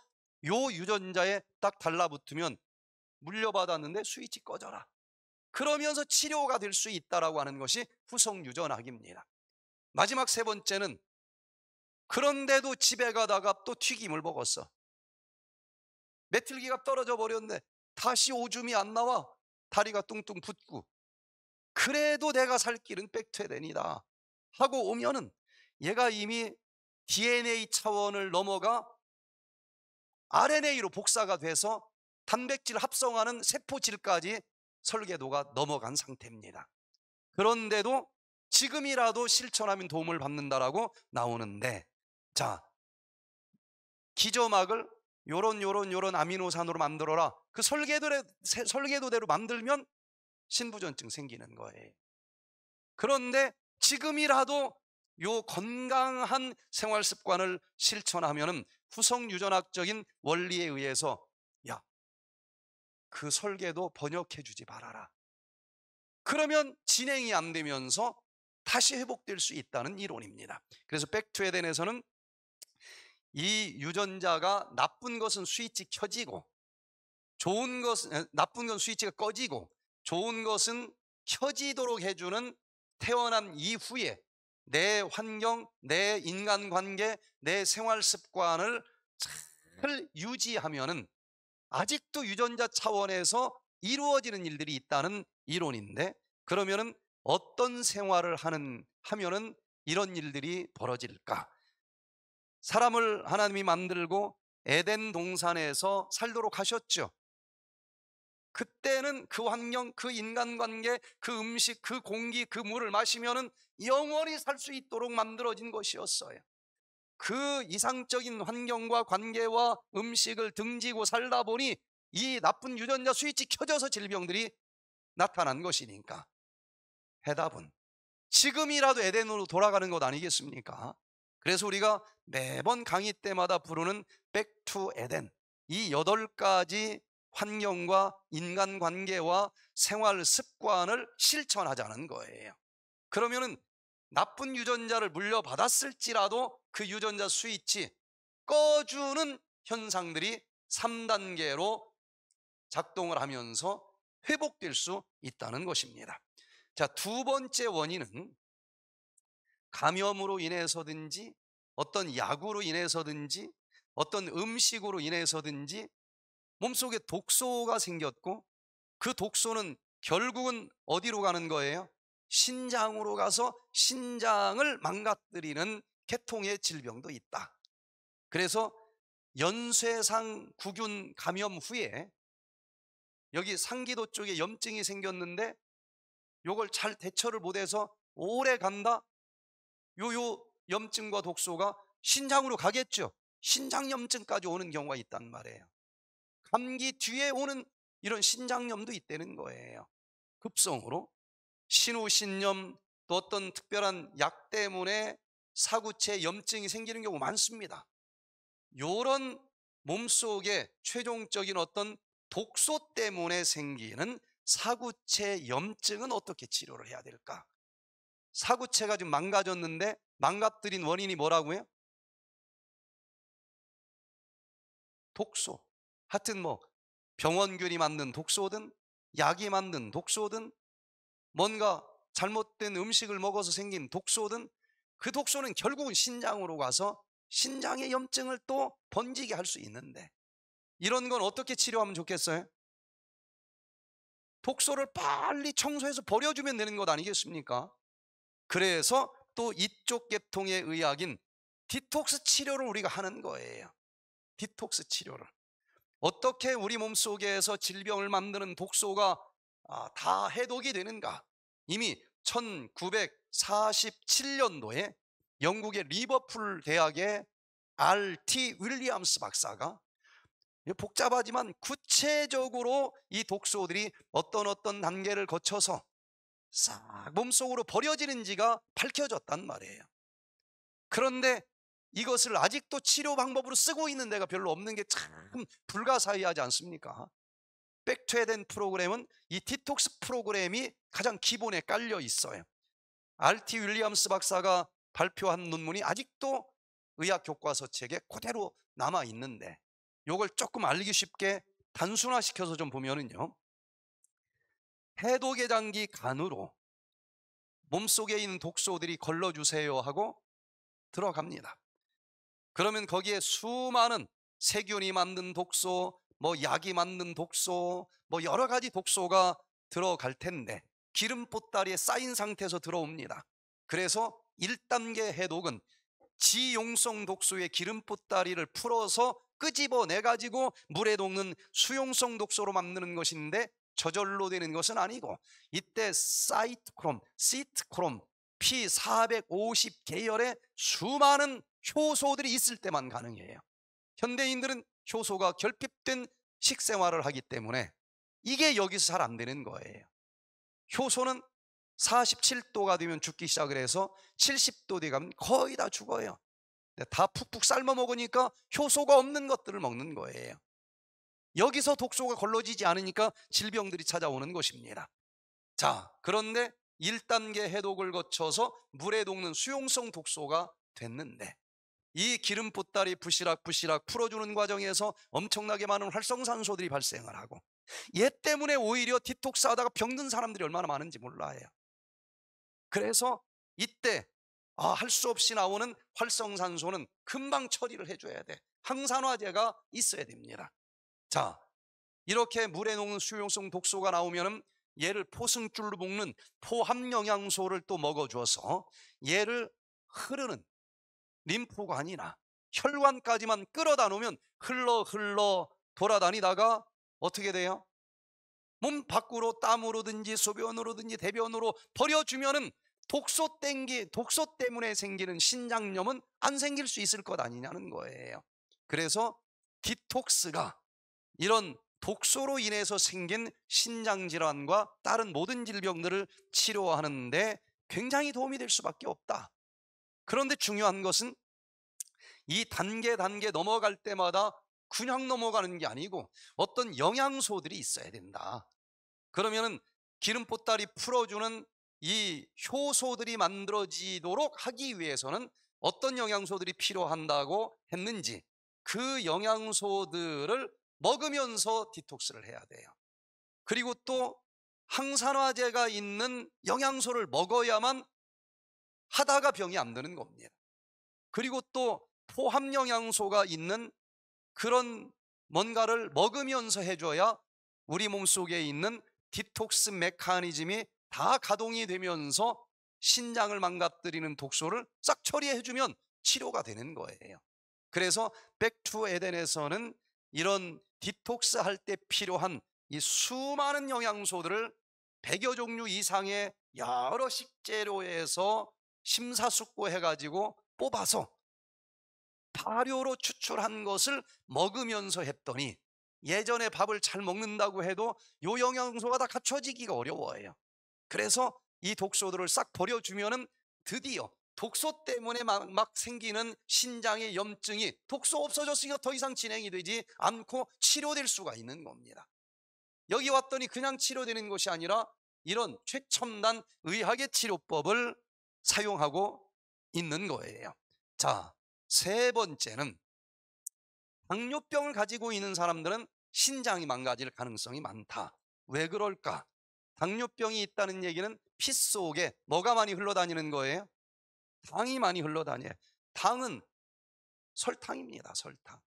[SPEAKER 1] 요 유전자에 딱 달라붙으면 물려받았는데 스위치 꺼져라. 그러면서 치료가 될 수 있다라고 하는 것이 후성 유전학입니다. 마지막 세 번째는 그런데도 집에 가다가 또 튀김을 먹었어. 메틸기가 떨어져 버렸네. 다시 오줌이 안 나와. 다리가 뚱뚱 붓고 그래도 내가 살 길은 백퇴되니다 하고 오면은 얘가 이미 DNA 차원을 넘어가 RNA로 복사가 돼서 단백질 합성하는 세포질까지 설계도가 넘어간 상태입니다. 그런데도 지금이라도 실천하면 도움을 받는다라고 나오는데 자 기저막을 요런 요런 요런 아미노산으로 만들어라 그 설계도대, 설계도대로 만들면 신부전증 생기는 거예요. 그런데 지금이라도 요 건강한 생활 습관을 실천하면 후성 유전학적인 원리에 의해서 야, 그 설계도 번역해 주지 말아라. 그러면 진행이 안 되면서 다시 회복될 수 있다는 이론입니다. 그래서 백투에덴에서는 이 유전자가 나쁜 것은 스위치 켜지고 좋은 것 나쁜 건 스위치가 꺼지고 좋은 것은 켜지도록 해주는 태어난 이후에 내 환경, 내 인간관계, 내 생활습관을 네. 잘 유지하면은 아직도 유전자 차원에서 이루어지는 일들이 있다는 이론인데 그러면은 어떤 생활을 하는 하면은 이런 일들이 벌어질까? 사람을 하나님이 만들고 에덴 동산에서 살도록 하셨죠. 그때는 그 환경, 그 인간관계, 그 음식, 그 공기, 그 물을 마시면은 영원히 살 수 있도록 만들어진 것이었어요. 그 이상적인 환경과 관계와 음식을 등지고 살다 보니 이 나쁜 유전자 스위치 켜져서 질병들이 나타난 것이니까. 해답은 지금이라도 에덴으로 돌아가는 것 아니겠습니까? 그래서 우리가 매번 강의 때마다 부르는 백 투 에덴 이 여덟 가지 환경과 인간관계와 생활 습관을 실천하자는 거예요. 그러면은 나쁜 유전자를 물려받았을지라도 그 유전자 스위치 꺼주는 현상들이 3단계로 작동을 하면서 회복될 수 있다는 것입니다. 자, 두 번째 원인은 감염으로 인해서든지 어떤 약으로 인해서든지 어떤 음식으로 인해서든지 몸속에 독소가 생겼고 그 독소는 결국은 어디로 가는 거예요? 신장으로 가서 신장을 망가뜨리는 개통의 질병도 있다. 그래서 연쇄상 구균 감염 후에 여기 상기도 쪽에 염증이 생겼는데 요걸 잘 대처를 못해서 오래 간다. 요 요 염증과 독소가 신장으로 가겠죠. 신장 염증까지 오는 경우가 있단 말이에요. 감기 뒤에 오는 이런 신장염도 있다는 거예요. 급성으로 신우신염 또 어떤 특별한 약 때문에 사구체 염증이 생기는 경우 많습니다. 요런 몸속에 최종적인 어떤 독소 때문에 생기는 사구체 염증은 어떻게 치료를 해야 될까? 사구체가 좀 망가졌는데 망가뜨린 원인이 뭐라고요? 독소. 하여튼 뭐 병원균이 만든 독소든 약이 만든 독소든 뭔가 잘못된 음식을 먹어서 생긴 독소든 그 독소는 결국은 신장으로 가서 신장의 염증을 또 번지게 할 수 있는데 이런 건 어떻게 치료하면 좋겠어요? 독소를 빨리 청소해서 버려주면 되는 것 아니겠습니까? 그래서 또 이쪽 계통의 의학인 디톡스 치료를 우리가 하는 거예요. 디톡스 치료를. 어떻게 우리 몸속에서 질병을 만드는 독소가 아, 다 해독이 되는가? 이미 1947년도에 영국의 리버풀 대학의 RT 윌리엄스 박사가 복잡하지만 구체적으로 이 독소들이 어떤 어떤 단계를 거쳐서 싹 몸속으로 버려지는지가 밝혀졌단 말이에요. 그런데 이것을 아직도 치료 방법으로 쓰고 있는 데가 별로 없는 게참 네. 불가사의하지 않습니까? 백퇴된 프로그램은 이 디톡스 프로그램이 가장 기본에 깔려 있어요. RT 윌리엄스 박사가 발표한 논문이 아직도 의학 교과서 책에 그대로 남아 있는데 요걸 조금 알기 쉽게 단순화시켜서 좀 보면은요. 해독의 장기 간으로 몸속에 있는 독소들이 걸러주세요 하고 들어갑니다. 그러면 거기에 수많은 세균이 만든 독소, 뭐 약이 만든 독소, 뭐 여러 가지 독소가 들어갈 텐데 기름 보따리에 쌓인 상태에서 들어옵니다. 그래서 1단계 해독은 지용성 독소의 기름 보따리를 풀어서 끄집어내 가지고 물에 녹는 수용성 독소로 만드는 것인데 저절로 되는 것은 아니고 이때 사이트크롬, 시트크롬 P450 계열의 수많은 효소들이 있을 때만 가능해요. 현대인들은 효소가 결핍된 식생활을 하기 때문에 이게 여기서 잘 안 되는 거예요. 효소는 47도가 되면 죽기 시작을 해서 70도 되면 거의 다 죽어요. 다 푹푹 삶아 먹으니까 효소가 없는 것들을 먹는 거예요. 여기서 독소가 걸러지지 않으니까 질병들이 찾아오는 것입니다. 자, 그런데 1단계 해독을 거쳐서 물에 녹는 수용성 독소가 됐는데 이 기름 보따리 부시락 부시락 풀어주는 과정에서 엄청나게 많은 활성산소들이 발생을 하고 얘 때문에 오히려 디톡스하다가 병든 사람들이 얼마나 많은지 몰라요. 그래서 이때 아, 할수 없이 나오는 활성산소는 금방 처리를 해줘야 돼. 항산화제가 있어야 됩니다. 자, 이렇게 물에 녹는 수용성 독소가 나오면 얘를 포승줄로 묶는 포함영양소를 또 먹어줘서 얘를 흐르는 림프관이나 혈관까지만 끌어다 놓으면 흘러 흘러 돌아다니다가 어떻게 돼요? 몸 밖으로 땀으로든지 소변으로든지 대변으로 버려주면은 독소 땡기, 독소 때문에 생기는 신장염은 안 생길 수 있을 것 아니냐는 거예요. 그래서 디톡스가 이런 독소로 인해서 생긴 신장질환과 다른 모든 질병들을 치료하는데 굉장히 도움이 될 수밖에 없다. 그런데 중요한 것은 이 단계 단계 넘어갈 때마다 그냥 넘어가는 게 아니고 어떤 영양소들이 있어야 된다. 그러면은 기름 보따리 풀어주는 이 효소들이 만들어지도록 하기 위해서는 어떤 영양소들이 필요한다고 했는지 그 영양소들을 먹으면서 디톡스를 해야 돼요. 그리고 또 항산화제가 있는 영양소를 먹어야만 하다가 병이 안 드는 겁니다. 그리고 또 포함 영양소가 있는 그런 뭔가를 먹으면서 해줘야 우리 몸속에 있는 디톡스 메커니즘이 다 가동이 되면서 신장을 망가뜨리는 독소를 싹 처리해주면 치료가 되는 거예요. 그래서 백투 에덴에서는 이런 디톡스 할 때 필요한 이 수많은 영양소들을 100여 종류 이상의 여러 식재료에서 심사숙고해가지고 뽑아서 발효로 추출한 것을 먹으면서 했더니 예전에 밥을 잘 먹는다고 해도 요 영양소가 다 갖춰지기가 어려워요. 그래서 이 독소들을 싹 버려주면은 드디어 독소 때문에 막, 막, 생기는 신장의 염증이 독소 없어졌으니까 더 이상 진행이 되지 않고 치료될 수가 있는 겁니다. 여기 왔더니 그냥 치료되는 것이 아니라 이런 최첨단 의학의 치료법을 사용하고 있는 거예요. 자, 세 번째는 당뇨병을 가지고 있는 사람들은 신장이 망가질 가능성이 많다. 왜 그럴까? 당뇨병이 있다는 얘기는 피 속에 뭐가 많이 흘러다니는 거예요? 당이 많이 흘러다녀요. 당은 설탕입니다. 설탕.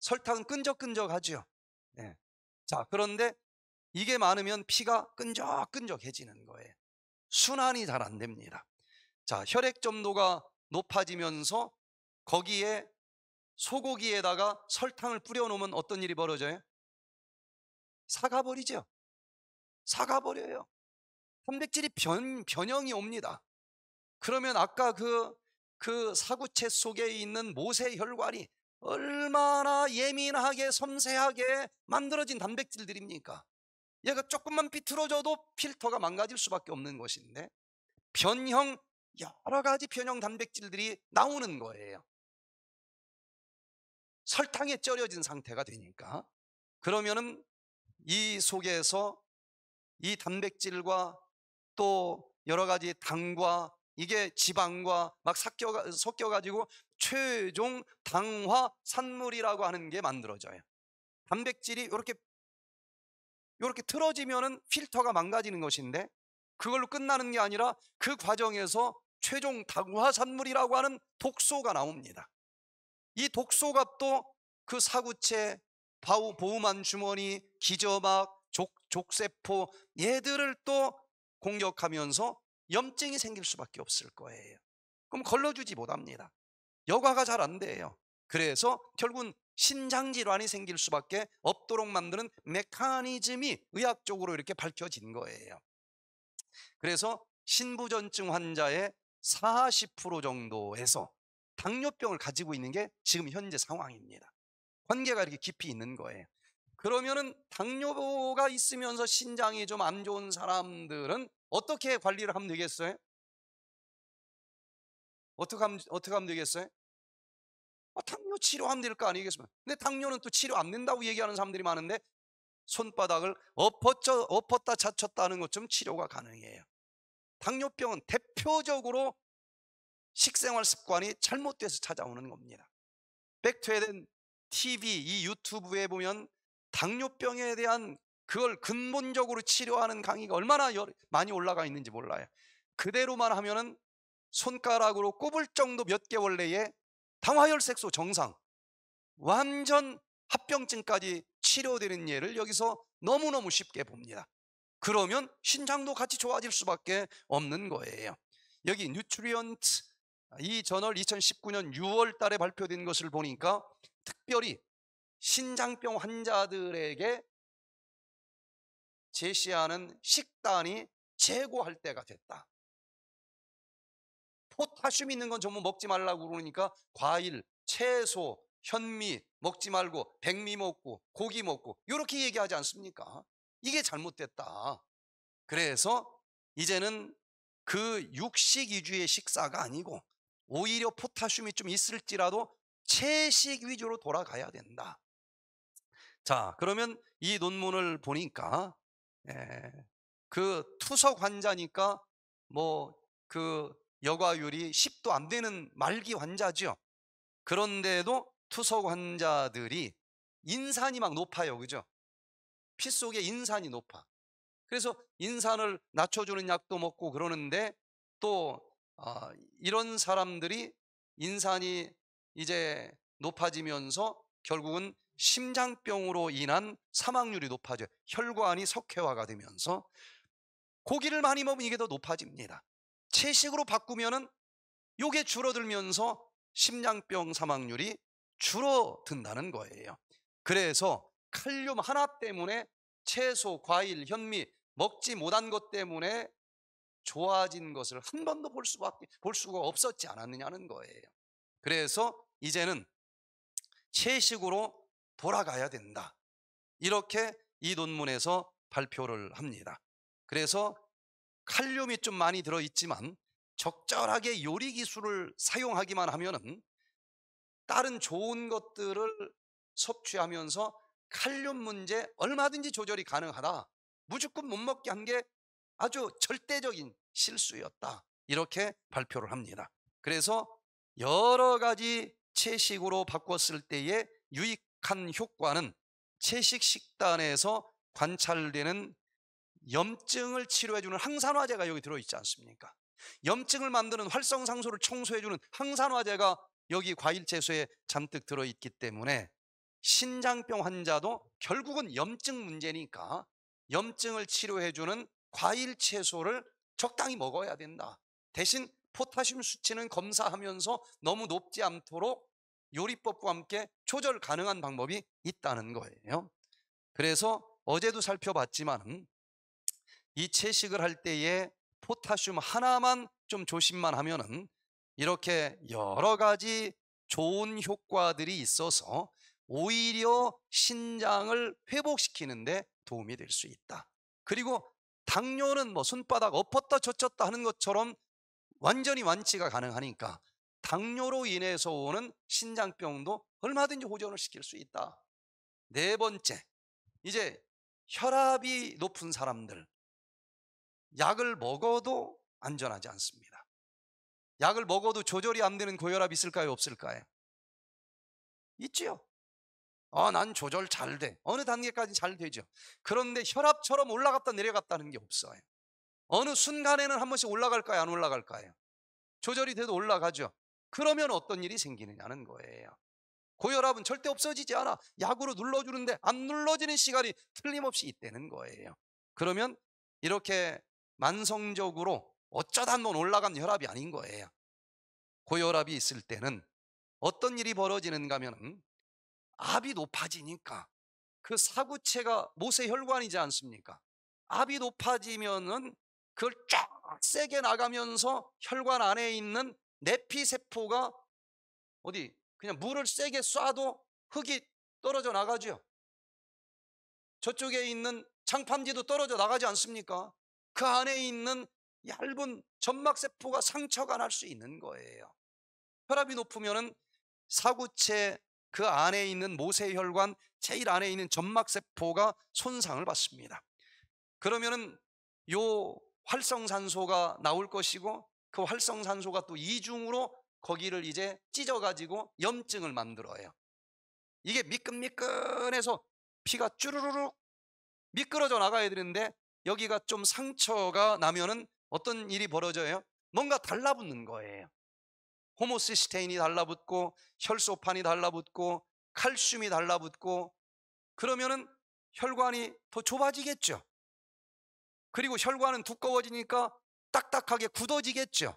[SPEAKER 1] 설탕은 끈적끈적하죠. 네. 자, 그런데 이게 많으면 피가 끈적끈적해지는 거예요. 순환이 잘 안 됩니다. 자, 혈액 점도가 높아지면서 거기에 소고기에다가 설탕을 뿌려놓으면 어떤 일이 벌어져요? 사가버리죠. 사가버려요. 단백질이 변, 변형이 옵니다. 그러면 아까 그, 그 사구체 속에 있는 모세 혈관이 얼마나 예민하게 섬세하게 만들어진 단백질들입니까? 얘가 조금만 비틀어져도 필터가 망가질 수밖에 없는 것인데 변형 여러 가지 변형 단백질들이 나오는 거예요. 설탕에 쩔여진 상태가 되니까 그러면은 이 속에서 이 단백질과 또 여러 가지 당과 이게 지방과 막 섞여, 섞여가지고 최종 당화 산물이라고 하는 게 만들어져요. 단백질이 이렇게 이렇게 틀어지면은 필터가 망가지는 것인데 그걸로 끝나는 게 아니라 그 과정에서 최종 다구화산물이라고 하는 독소가 나옵니다. 이 독소값도 그 사구체, 바우 보우만 주머니, 기저막, 족, 족세포 얘들을 또 공격하면서 염증이 생길 수밖에 없을 거예요. 그럼 걸러주지 못합니다. 여과가 잘 안 돼요. 그래서 결국은 신장질환이 생길 수밖에 없도록 만드는 메커니즘이 의학적으로 이렇게 밝혀진 거예요. 그래서 신부전증 환자의 40% 정도에서 당뇨병을 가지고 있는 게 지금 현재 상황입니다. 관계가 이렇게 깊이 있는 거예요. 그러면은 당뇨가 있으면서 신장이 좀 안 좋은 사람들은 어떻게 관리를 하면 되겠어요? 어떻게 하면, 어떻게 하면 되겠어요? 아, 당뇨 치료하면 될 거 아니겠습니까? 근데 당뇨는 또 치료 안 된다고 얘기하는 사람들이 많은데 손바닥을 엎었다 자쳤다는 것처럼 치료가 가능해요. 당뇨병은 대표적으로 식생활 습관이 잘못돼서 찾아오는 겁니다. 백투에덴 TV, 이 유튜브에 보면 당뇨병에 대한 그걸 근본적으로 치료하는 강의가 얼마나 많이 올라가 있는지 몰라요. 그대로만 하면은 손가락으로 꼽을 정도 몇 개월 내에 당화혈색소 정상, 완전 합병증까지 치료되는 예를 여기서 너무너무 쉽게 봅니다. 그러면 신장도 같이 좋아질 수밖에 없는 거예요. 여기 뉴트리언트 이 저널 2019년 6월 달에 발표된 것을 보니까 특별히 신장병 환자들에게 제시하는 식단이 재고할 때가 됐다. 포타슘 있는 건 전부 먹지 말라고 그러니까 과일, 채소, 현미 먹지 말고 백미 먹고 고기 먹고 이렇게 얘기하지 않습니까? 이게 잘못됐다. 그래서 이제는 그 육식 위주의 식사가 아니고 오히려 포타슘이 좀 있을지라도 채식 위주로 돌아가야 된다. 자, 그러면 이 논문을 보니까 에, 예, 그 투석 환자니까 뭐 그 여과율이 10도 안 되는 말기 환자죠. 그런데도 투석 환자들이 인산이 막 높아요. 그죠? 피 속에 인산이 높아. 그래서 인산을 낮춰주는 약도 먹고 그러는데 또 어, 이런 사람들이 인산이 이제 높아지면서 결국은 심장병으로 인한 사망률이 높아져 혈관이 석회화가 되면서 고기를 많이 먹으면 이게 더 높아집니다. 채식으로 바꾸면은 요게 줄어들면서 심장병 사망률이 줄어든다는 거예요. 그래서 칼륨 하나 때문에 채소, 과일, 현미 먹지 못한 것 때문에 좋아진 것을 한 번도 볼 수밖에 볼 수가 없었지 않았느냐는 거예요. 그래서 이제는 채식으로 돌아가야 된다. 이렇게 이 논문에서 발표를 합니다. 그래서 칼륨이 좀 많이 들어 있지만 적절하게 요리 기술을 사용하기만 하면은 다른 좋은 것들을 섭취하면서 칼륨 문제 얼마든지 조절이 가능하다. 무조건 못 먹게 한 게 아주 절대적인 실수였다. 이렇게 발표를 합니다. 그래서 여러 가지 채식으로 바꿨을 때의 유익한 효과는 채식 식단에서 관찰되는 염증을 치료해주는 항산화제가 여기 들어있지 않습니까? 염증을 만드는 활성상소를 청소해주는 항산화제가 여기 과일 채소에 잔뜩 들어있기 때문에 신장병 환자도 결국은 염증 문제니까 염증을 치료해주는 과일 채소를 적당히 먹어야 된다. 대신 포타슘 수치는 검사하면서 너무 높지 않도록 요리법과 함께 조절 가능한 방법이 있다는 거예요. 그래서 어제도 살펴봤지만 이 채식을 할 때에 포타슘 하나만 좀 조심만 하면은 이렇게 여러 가지 좋은 효과들이 있어서 오히려 신장을 회복시키는데 도움이 될 수 있다. 그리고 당뇨는 뭐 손바닥 엎었다 젖혔다 하는 것처럼 완전히 완치가 가능하니까 당뇨로 인해서 오는 신장병도 얼마든지 호전을 시킬 수 있다. 네 번째, 이제 혈압이 높은 사람들 약을 먹어도 안전하지 않습니다. 약을 먹어도 조절이 안 되는 고혈압 이 있을까요? 없을까요? 있지요. 아, 난 조절 잘 돼. 어느 단계까지 잘 되죠. 그런데 혈압처럼 올라갔다 내려갔다는 게 없어요. 어느 순간에는 한 번씩 올라갈까요? 안 올라갈까요? 조절이 돼도 올라가죠. 그러면 어떤 일이 생기느냐는 거예요. 고혈압은 절대 없어지지 않아. 약으로 눌러주는데 안 눌러지는 시간이 틀림없이 있다는 거예요. 그러면 이렇게 만성적으로 어쩌다 한번 올라간 혈압이 아닌 거예요. 고혈압이 있을 때는 어떤 일이 벌어지는가 하면 압이 높아지니까 그 사구체가 모세 혈관이지 않습니까? 압이 높아지면은 그걸 쫙 세게 나가면서 혈관 안에 있는 내피 세포가 어디 그냥 물을 세게 쏴도 흙이 떨어져 나가죠. 저쪽에 있는 장판지도 떨어져 나가지 않습니까? 그 안에 있는 얇은 점막 세포가 상처가 날 수 있는 거예요. 혈압이 높으면 사구체 그 안에 있는 모세혈관 제일 안에 있는 점막세포가 손상을 받습니다. 그러면은 요 활성산소가 나올 것이고 그 활성산소가 또 이중으로 거기를 이제 찢어가지고 염증을 만들어요. 이게 미끈미끈해서 피가 쭈루루륵 미끄러져 나가야 되는데 여기가 좀 상처가 나면은 어떤 일이 벌어져요? 뭔가 달라붙는 거예요. 호모시스테인이 달라붙고 혈소판이 달라붙고 칼슘이 달라붙고 그러면은 혈관이 더 좁아지겠죠. 그리고 혈관은 두꺼워지니까 딱딱하게 굳어지겠죠.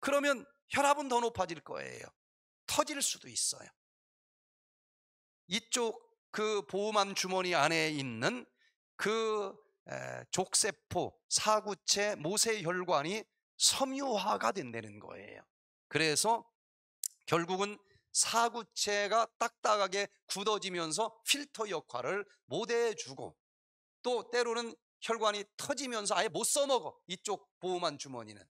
[SPEAKER 1] 그러면 혈압은 더 높아질 거예요. 터질 수도 있어요. 이쪽 그 보호만 주머니 안에 있는 그 족세포, 사구체, 모세혈관이 섬유화가 된다는 거예요. 그래서 결국은 사구체가 딱딱하게 굳어지면서 필터 역할을 못해주고 또 때로는 혈관이 터지면서 아예 못 써먹어 이쪽 보호만 주머니는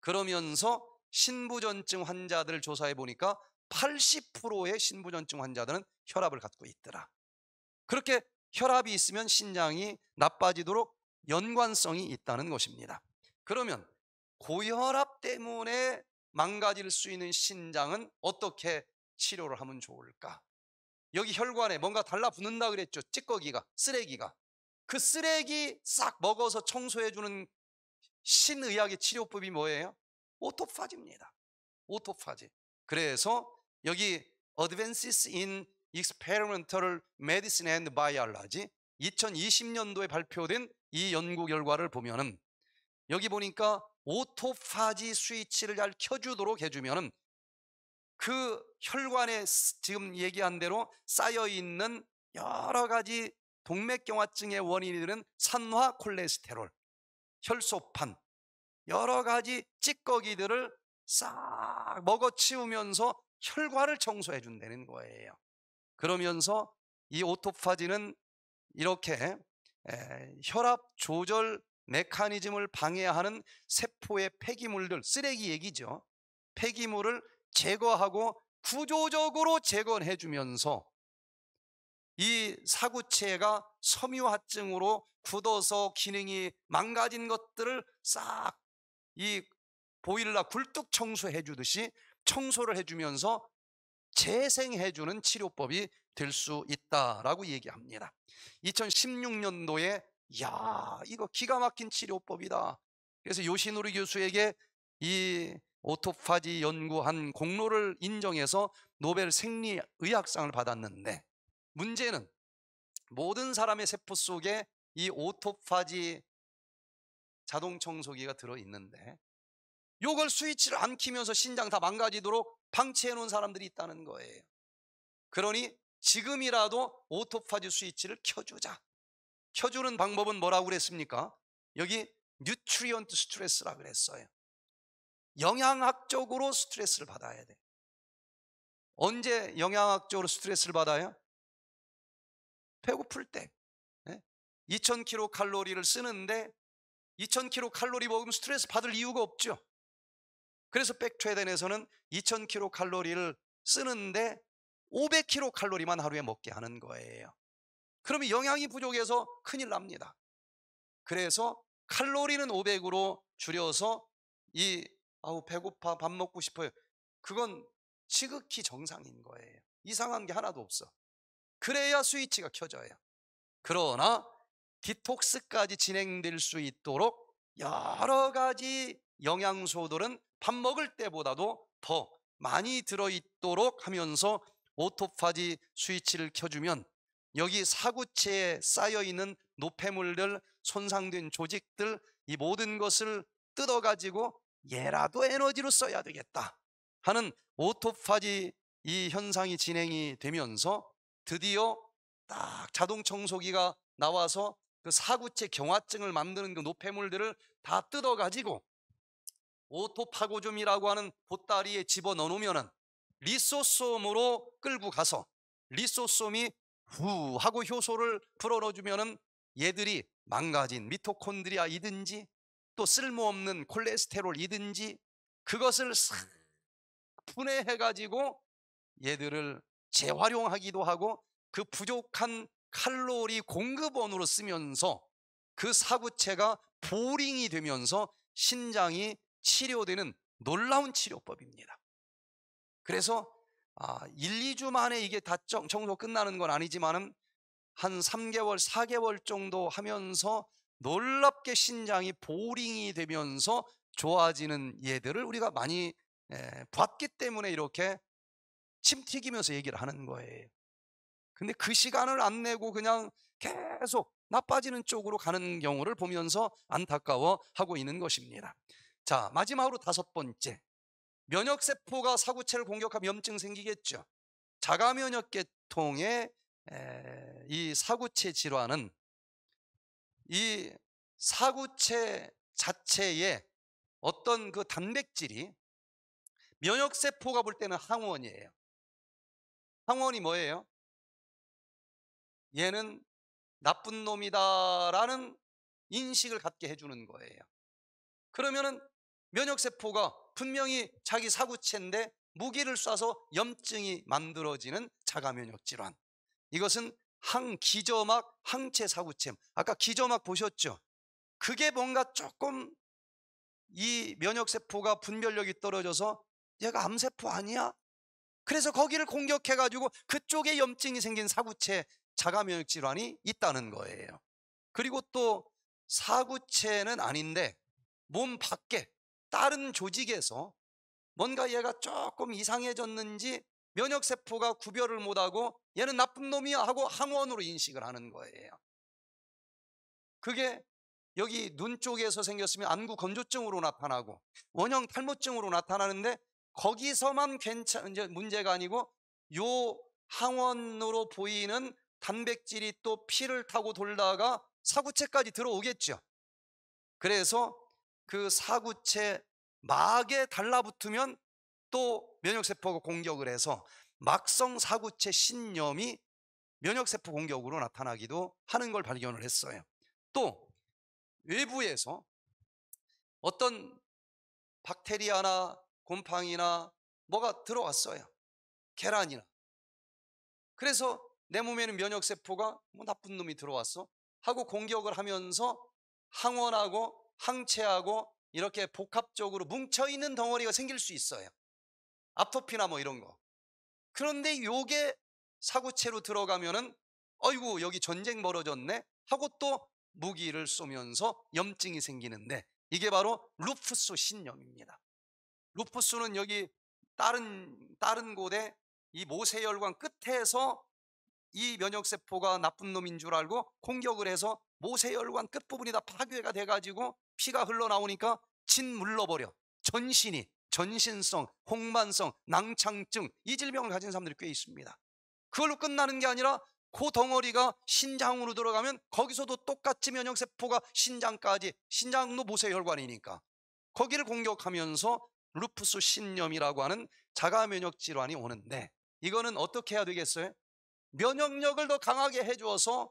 [SPEAKER 1] 그러면서 신부전증 환자들을 조사해 보니까 80%의 신부전증 환자들은 혈압을 갖고 있더라 그렇게 혈압이 있으면 신장이 나빠지도록 연관성이 있다는 것입니다 그러면 고혈압 때문에 망가질 수 있는 신장은 어떻게 치료를 하면 좋을까? 여기 혈관에 뭔가 달라붙는다 그랬죠. 찌꺼기가, 쓰레기가. 그 쓰레기 싹 먹어서 청소해주는 신의학의 치료법이 뭐예요? 오토파지입니다. 오토파지. 그래서 여기 Advances in Experimental Medicine and Biology 2020년도에 발표된 이 연구 결과를 보면은 여기 보니까 오토파지 스위치를 잘 켜주도록 해주면은 그 혈관에 지금 얘기한 대로 쌓여있는 여러 가지 동맥경화증의 원인이 되는 산화 콜레스테롤, 혈소판, 여러 가지 찌꺼기들을 싹 먹어치우면서 혈관을 청소해 준다는 거예요. 그러면서 이 오토파지는 이렇게 혈압 조절 메커니즘을 방해하는 세포의 폐기물들, 쓰레기 얘기죠. 폐기물을 제거하고 구조적으로 제거해 주면서 이 사구체가 섬유화증으로 굳어서 기능이 망가진 것들을 싹 이 보일러 굴뚝 청소해 주듯이 청소를 해 주면서 재생해 주는 치료법이 될 수 있다라고 얘기합니다. 2016년도에 야 이거 기가 막힌 치료법이다. 그래서 요시노리 교수에게 이 오토파지 연구한 공로를 인정해서 노벨 생리의학상을 받았는데 문제는 모든 사람의 세포 속에 이 오토파지 자동 청소기가 들어있는데 요걸 스위치를 안 키면서 신장 다 망가지도록 방치해 놓은 사람들이 있다는 거예요 그러니 지금이라도 오토파지 스위치를 켜주자 쳐주는 방법은 뭐라고 그랬습니까? 여기 뉴트리언트 스트레스라 그랬어요. 영양학적으로 스트레스를 받아야 돼. 언제 영양학적으로 스트레스를 받아요? 배고플 때. 2000kcal 예? 를 쓰는데 2000kcal 먹으면 스트레스 받을 이유가 없죠. 그래서 백트레덴에서는 2000kcal 를 쓰는데 500kcal 만 하루에 먹게 하는 거예요. 그러면 영양이 부족해서 큰일 납니다. 그래서 칼로리는 500으로 줄여서 이 아우 배고파 밥 먹고 싶어요. 그건 지극히 정상인 거예요. 이상한 게 하나도 없어. 그래야 스위치가 켜져요. 그러나 디톡스까지 진행될 수 있도록 여러 가지 영양소들은 밥 먹을 때보다도 더 많이 들어있도록 하면서 오토파지 스위치를 켜주면 여기 사구체에 쌓여있는 노폐물들, 손상된 조직들 이 모든 것을 뜯어가지고 얘라도 에너지로 써야 되겠다 하는 오토파지 이 현상이 진행이 되면서 드디어 딱 자동 청소기가 나와서 그 사구체 경화증을 만드는 그 노폐물들을 다 뜯어가지고 오토파고즘이라고 하는 보따리에 집어넣으면 리소솜으로 끌고 가서 리소솜이 후 하고 효소를 불어넣어주면은 얘들이 망가진 미토콘드리아이든지 또 쓸모없는 콜레스테롤이든지 그것을 싹 음. 분해해가지고 얘들을 재활용하기도 하고 그 부족한 칼로리 공급원으로 쓰면서 그 사구체가 보링이 되면서 신장이 치료되는 놀라운 치료법입니다. 그래서 아, 1, 2주 만에 이게 다 청소 끝나는 건 아니지만은 한 3개월, 4개월 정도 하면서 놀랍게 신장이 보링이 되면서 좋아지는 예들을 우리가 많이 에, 예, 봤기 때문에 이렇게 침 튀기면서 얘기를 하는 거예요. 근데 그 시간을 안 내고 그냥 계속 나빠지는 쪽으로 가는 경우를 보면서 안타까워하고 있는 것입니다. 자, 마지막으로 다섯 번째. 면역세포가 사구체를 공격하면 염증 생기겠죠. 자가면역계통의 이 사구체 질환은 이 사구체 자체에 어떤 그 단백질이 면역세포가 볼 때는 항원이에요. 항원이 뭐예요? 얘는 나쁜 놈이다라는 인식을 갖게 해주는 거예요. 그러면은 면역세포가 분명히 자기 사구체인데 무기를 쏴서 염증이 만들어지는 자가면역 질환. 이것은 항기저막 항체 사구체. 아까 기저막 보셨죠? 그게 뭔가 조금 이 면역세포가 분별력이 떨어져서 얘가 암세포 아니야? 그래서 거기를 공격해가지고 그쪽에 염증이 생긴 사구체 자가면역 질환이 있다는 거예요. 그리고 또 사구체는 아닌데 몸 밖에 다른 조직에서 뭔가 얘가 조금 이상해졌는지 면역세포가 구별을 못하고 얘는 나쁜 놈이야 하고 항원으로 인식을 하는 거예요. 그게 여기 눈 쪽에서 생겼으면 안구 건조증으로 나타나고 원형 탈모증으로 나타나는데 거기서만 괜찮 은제 문제가 아니고 요 항원으로 보이는 단백질이 또 피를 타고 돌다가 사구체까지 들어오겠죠. 그래서 그 사구체 막에 달라붙으면 또 면역세포가 공격을 해서 막성 사구체 신염이 면역세포 공격으로 나타나기도 하는 걸 발견을 했어요. 또 외부에서 어떤 박테리아나 곰팡이나 뭐가 들어왔어요. 계란이나. 그래서 내 몸에는 면역세포가 뭐 나쁜 놈이 들어왔어 하고 공격을 하면서 항원하고 항체하고 이렇게 복합적으로 뭉쳐있는 덩어리가 생길 수 있어요. 아토피나 뭐 이런 거. 그런데 요게 사구체로 들어가면은 어이구 여기 전쟁 벌어졌네 하고 또 무기를 쏘면서 염증이 생기는데 이게 바로 루프스 신염입니다. 루프스는 여기 다른 다른 곳에 이 모세혈관 끝에서 이 면역세포가 나쁜 놈인 줄 알고 공격을 해서 모세혈관 끝부분이 다 파괴가 돼가지고 피가 흘러나오니까 진물러버려 전신이, 전신성, 홍만성, 낭창증 이 질병을 가진 사람들이 꽤 있습니다. 그걸로 끝나는 게 아니라 그 덩어리가 신장으로 들어가면 거기서도 똑같이 면역세포가 신장까지 신장도 모세혈관이니까 거기를 공격하면서 루푸스 신염이라고 하는 자가면역 질환이 오는데 이거는 어떻게 해야 되겠어요? 면역력을 더 강하게 해주어서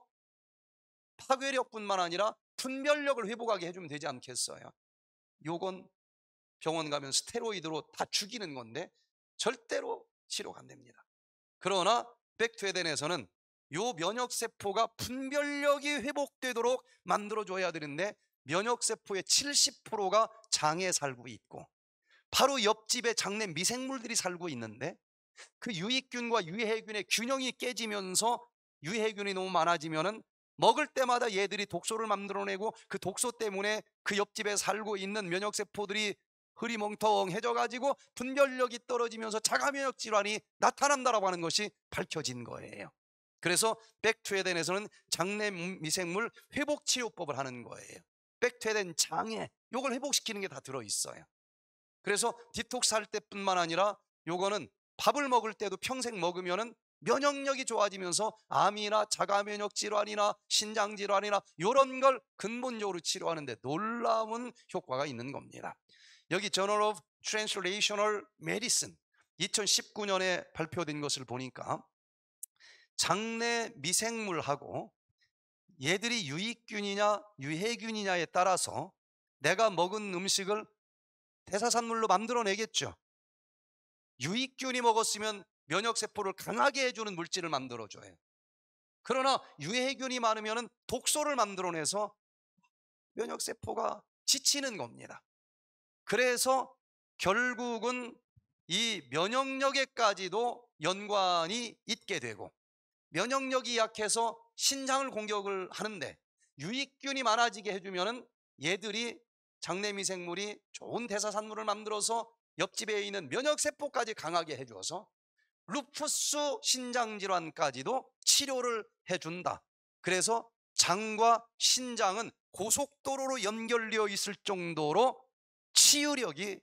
[SPEAKER 1] 파괴력뿐만 아니라 분별력을 회복하게 해주면 되지 않겠어요? 요건 병원 가면 스테로이드로 다 죽이는 건데 절대로 치료가 안 됩니다. 그러나 백투에덴에서는 요 면역세포가 분별력이 회복되도록 만들어줘야 되는데 면역세포의 70%가 장에 살고 있고 바로 옆집에 장내 미생물들이 살고 있는데 그 유익균과 유해균의 균형이 깨지면서 유해균이 너무 많아지면 먹을 때마다 얘들이 독소를 만들어내고 그 독소 때문에 그 옆집에 살고 있는 면역세포들이 흐리멍텅해져 가지고 분별력이 떨어지면서 자가면역 질환이 나타난다라고 하는 것이 밝혀진 거예요. 그래서 백투에덴에서는 장내 미생물 회복 치료법을 하는 거예요. 백투에덴 장애 이걸 회복시키는 게 다 들어 있어요. 그래서 디톡스 할 때뿐만 아니라 요거는 밥을 먹을 때도 평생 먹으면은 면역력이 좋아지면서 암이나 자가 면역 질환이나 신장 질환이나 이런 걸 근본적으로 치료하는데 놀라운 효과가 있는 겁니다. 여기 Journal of Translational Medicine 2019년에 발표된 것을 보니까 장내 미생물하고 얘들이 유익균이냐 유해균이냐에 따라서 내가 먹은 음식을 대사산물로 만들어내겠죠. 유익균이 먹었으면 면역세포를 강하게 해주는 물질을 만들어줘요. 그러나 유해균이 많으면 독소를 만들어내서 면역세포가 지치는 겁니다. 그래서 결국은 이 면역력에까지도 연관이 있게 되고 면역력이 약해서 신장을 공격을 하는데 유익균이 많아지게 해주면 얘들이 장내미생물이 좋은 대사산물을 만들어서 옆집에 있는 면역세포까지 강하게 해주어서 루푸스 신장 질환까지도 치료를 해준다. 그래서 장과 신장은 고속도로로 연결되어 있을 정도로 치유력이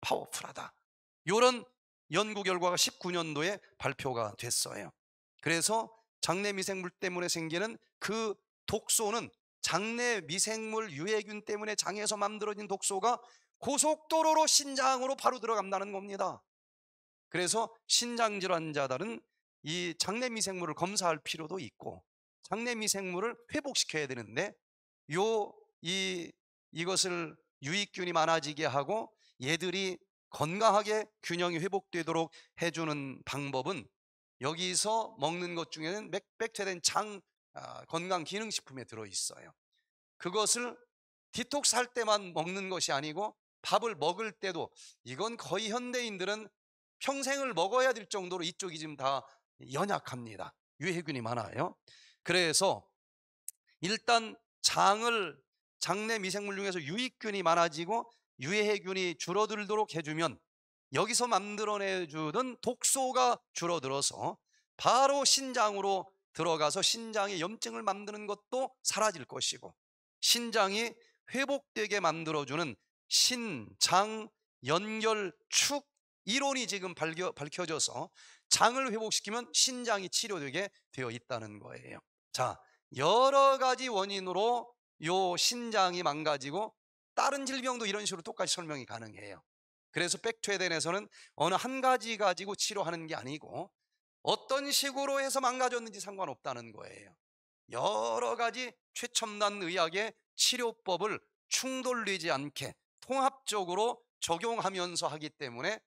[SPEAKER 1] 파워풀하다. 이런 연구 결과가 19년도에 발표가 됐어요. 그래서 장내 미생물 때문에 생기는 그 독소는 장내 미생물 유해균 때문에 장에서 만들어진 독소가 고속도로로 신장으로 바로 들어간다는 겁니다. 그래서 신장질환자들은 이 장내미생물을 검사할 필요도 있고 장내미생물을 회복시켜야 되는데 요 이 이것을 유익균이 많아지게 하고 얘들이 건강하게 균형이 회복되도록 해주는 방법은 여기서 먹는 것 중에는 맥백제된 장 아, 건강 기능식품에 들어있어요 그것을 디톡스 할 때만 먹는 것이 아니고 밥을 먹을 때도 이건 거의 현대인들은 평생을 먹어야 될 정도로 이쪽이 지금 다 연약합니다. 유해균이 많아요. 그래서 일단 장을 장내 미생물 중에서 유익균이 많아지고 유해균이 줄어들도록 해주면 여기서 만들어내주던 독소가 줄어들어서 바로 신장으로 들어가서 신장의 염증을 만드는 것도 사라질 것이고 신장이 회복되게 만들어주는 신장 연결축 이론이 지금 밝혀, 밝혀져서 장을 회복시키면 신장이 치료되게 되어 있다는 거예요. 자, 여러 가지 원인으로 요 신장이 망가지고 다른 질병도 이런 식으로 똑같이 설명이 가능해요. 그래서 백투에덴에서는 어느 한 가지 가지고 치료하는 게 아니고 어떤 식으로 해서 망가졌는지 상관없다는 거예요. 여러 가지 최첨단 의학의 치료법을 충돌리지 않게 통합적으로 적용하면서 하기 때문에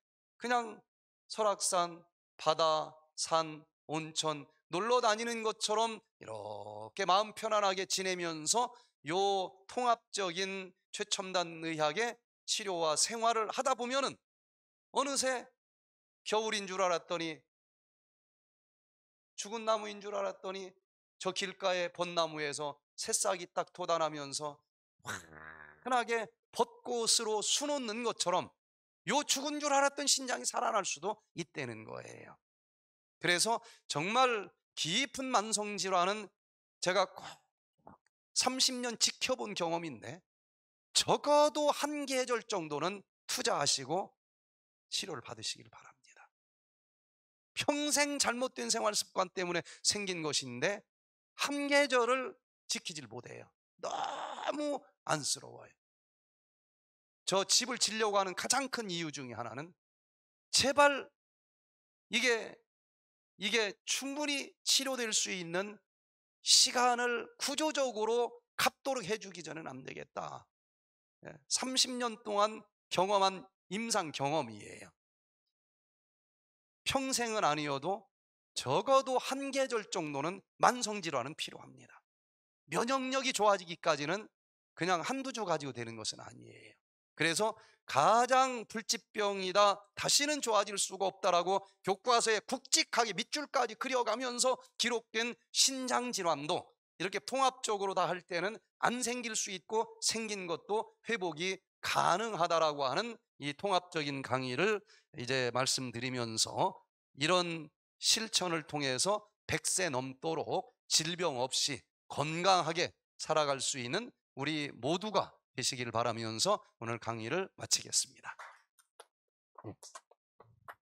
[SPEAKER 1] 그냥 설악산, 바다, 산, 온천 놀러 다니는 것처럼 이렇게 마음 편안하게 지내면서 요 통합적인 최첨단 의학의 치료와 생활을 하다 보면은 어느새 겨울인 줄 알았더니 죽은 나무인 줄 알았더니 저 길가의 벚나무에서 새싹이 딱 돋아나면서 흔하게 벚꽃으로 수놓는 것처럼 요 죽은 줄 알았던 신장이 살아날 수도 있다는 거예요. 그래서 정말 깊은 만성 질환은 제가 30년 지켜본 경험인데 적어도 한 계절 정도는 투자하시고 치료를 받으시길 바랍니다. 평생 잘못된 생활 습관 때문에 생긴 것인데 한 계절을 지키질 못해요. 너무 안쓰러워요. 저 집을 지려고 하는 가장 큰 이유 중에 하나는 제발 이게 이게 충분히 치료될 수 있는 시간을 구조적으로 갚도록 해주기 전에는 안 되겠다. 30년 예, 동안 경험한 임상 경험이에요. 평생은 아니어도 적어도 한 계절 정도는 만성질환은 필요합니다. 면역력이 좋아지기까지는 그냥 한두 주 가지고 되는 것은 아니에요. 그래서 가장 불치병이다. 다시는 좋아질 수가 없다라고 교과서에 굵직하게 밑줄까지 그려가면서 기록된 신장 질환도 이렇게 통합적으로 다 할 때는 안 생길 수 있고 생긴 것도 회복이 가능하다라고 하는 이 통합적인 강의를 이제 말씀드리면서 이런 실천을 통해서 100세 넘도록 질병 없이 건강하게 살아갈 수 있는 우리 모두가 되시길 바라면서 오늘 강의를 마치겠습니다. 네.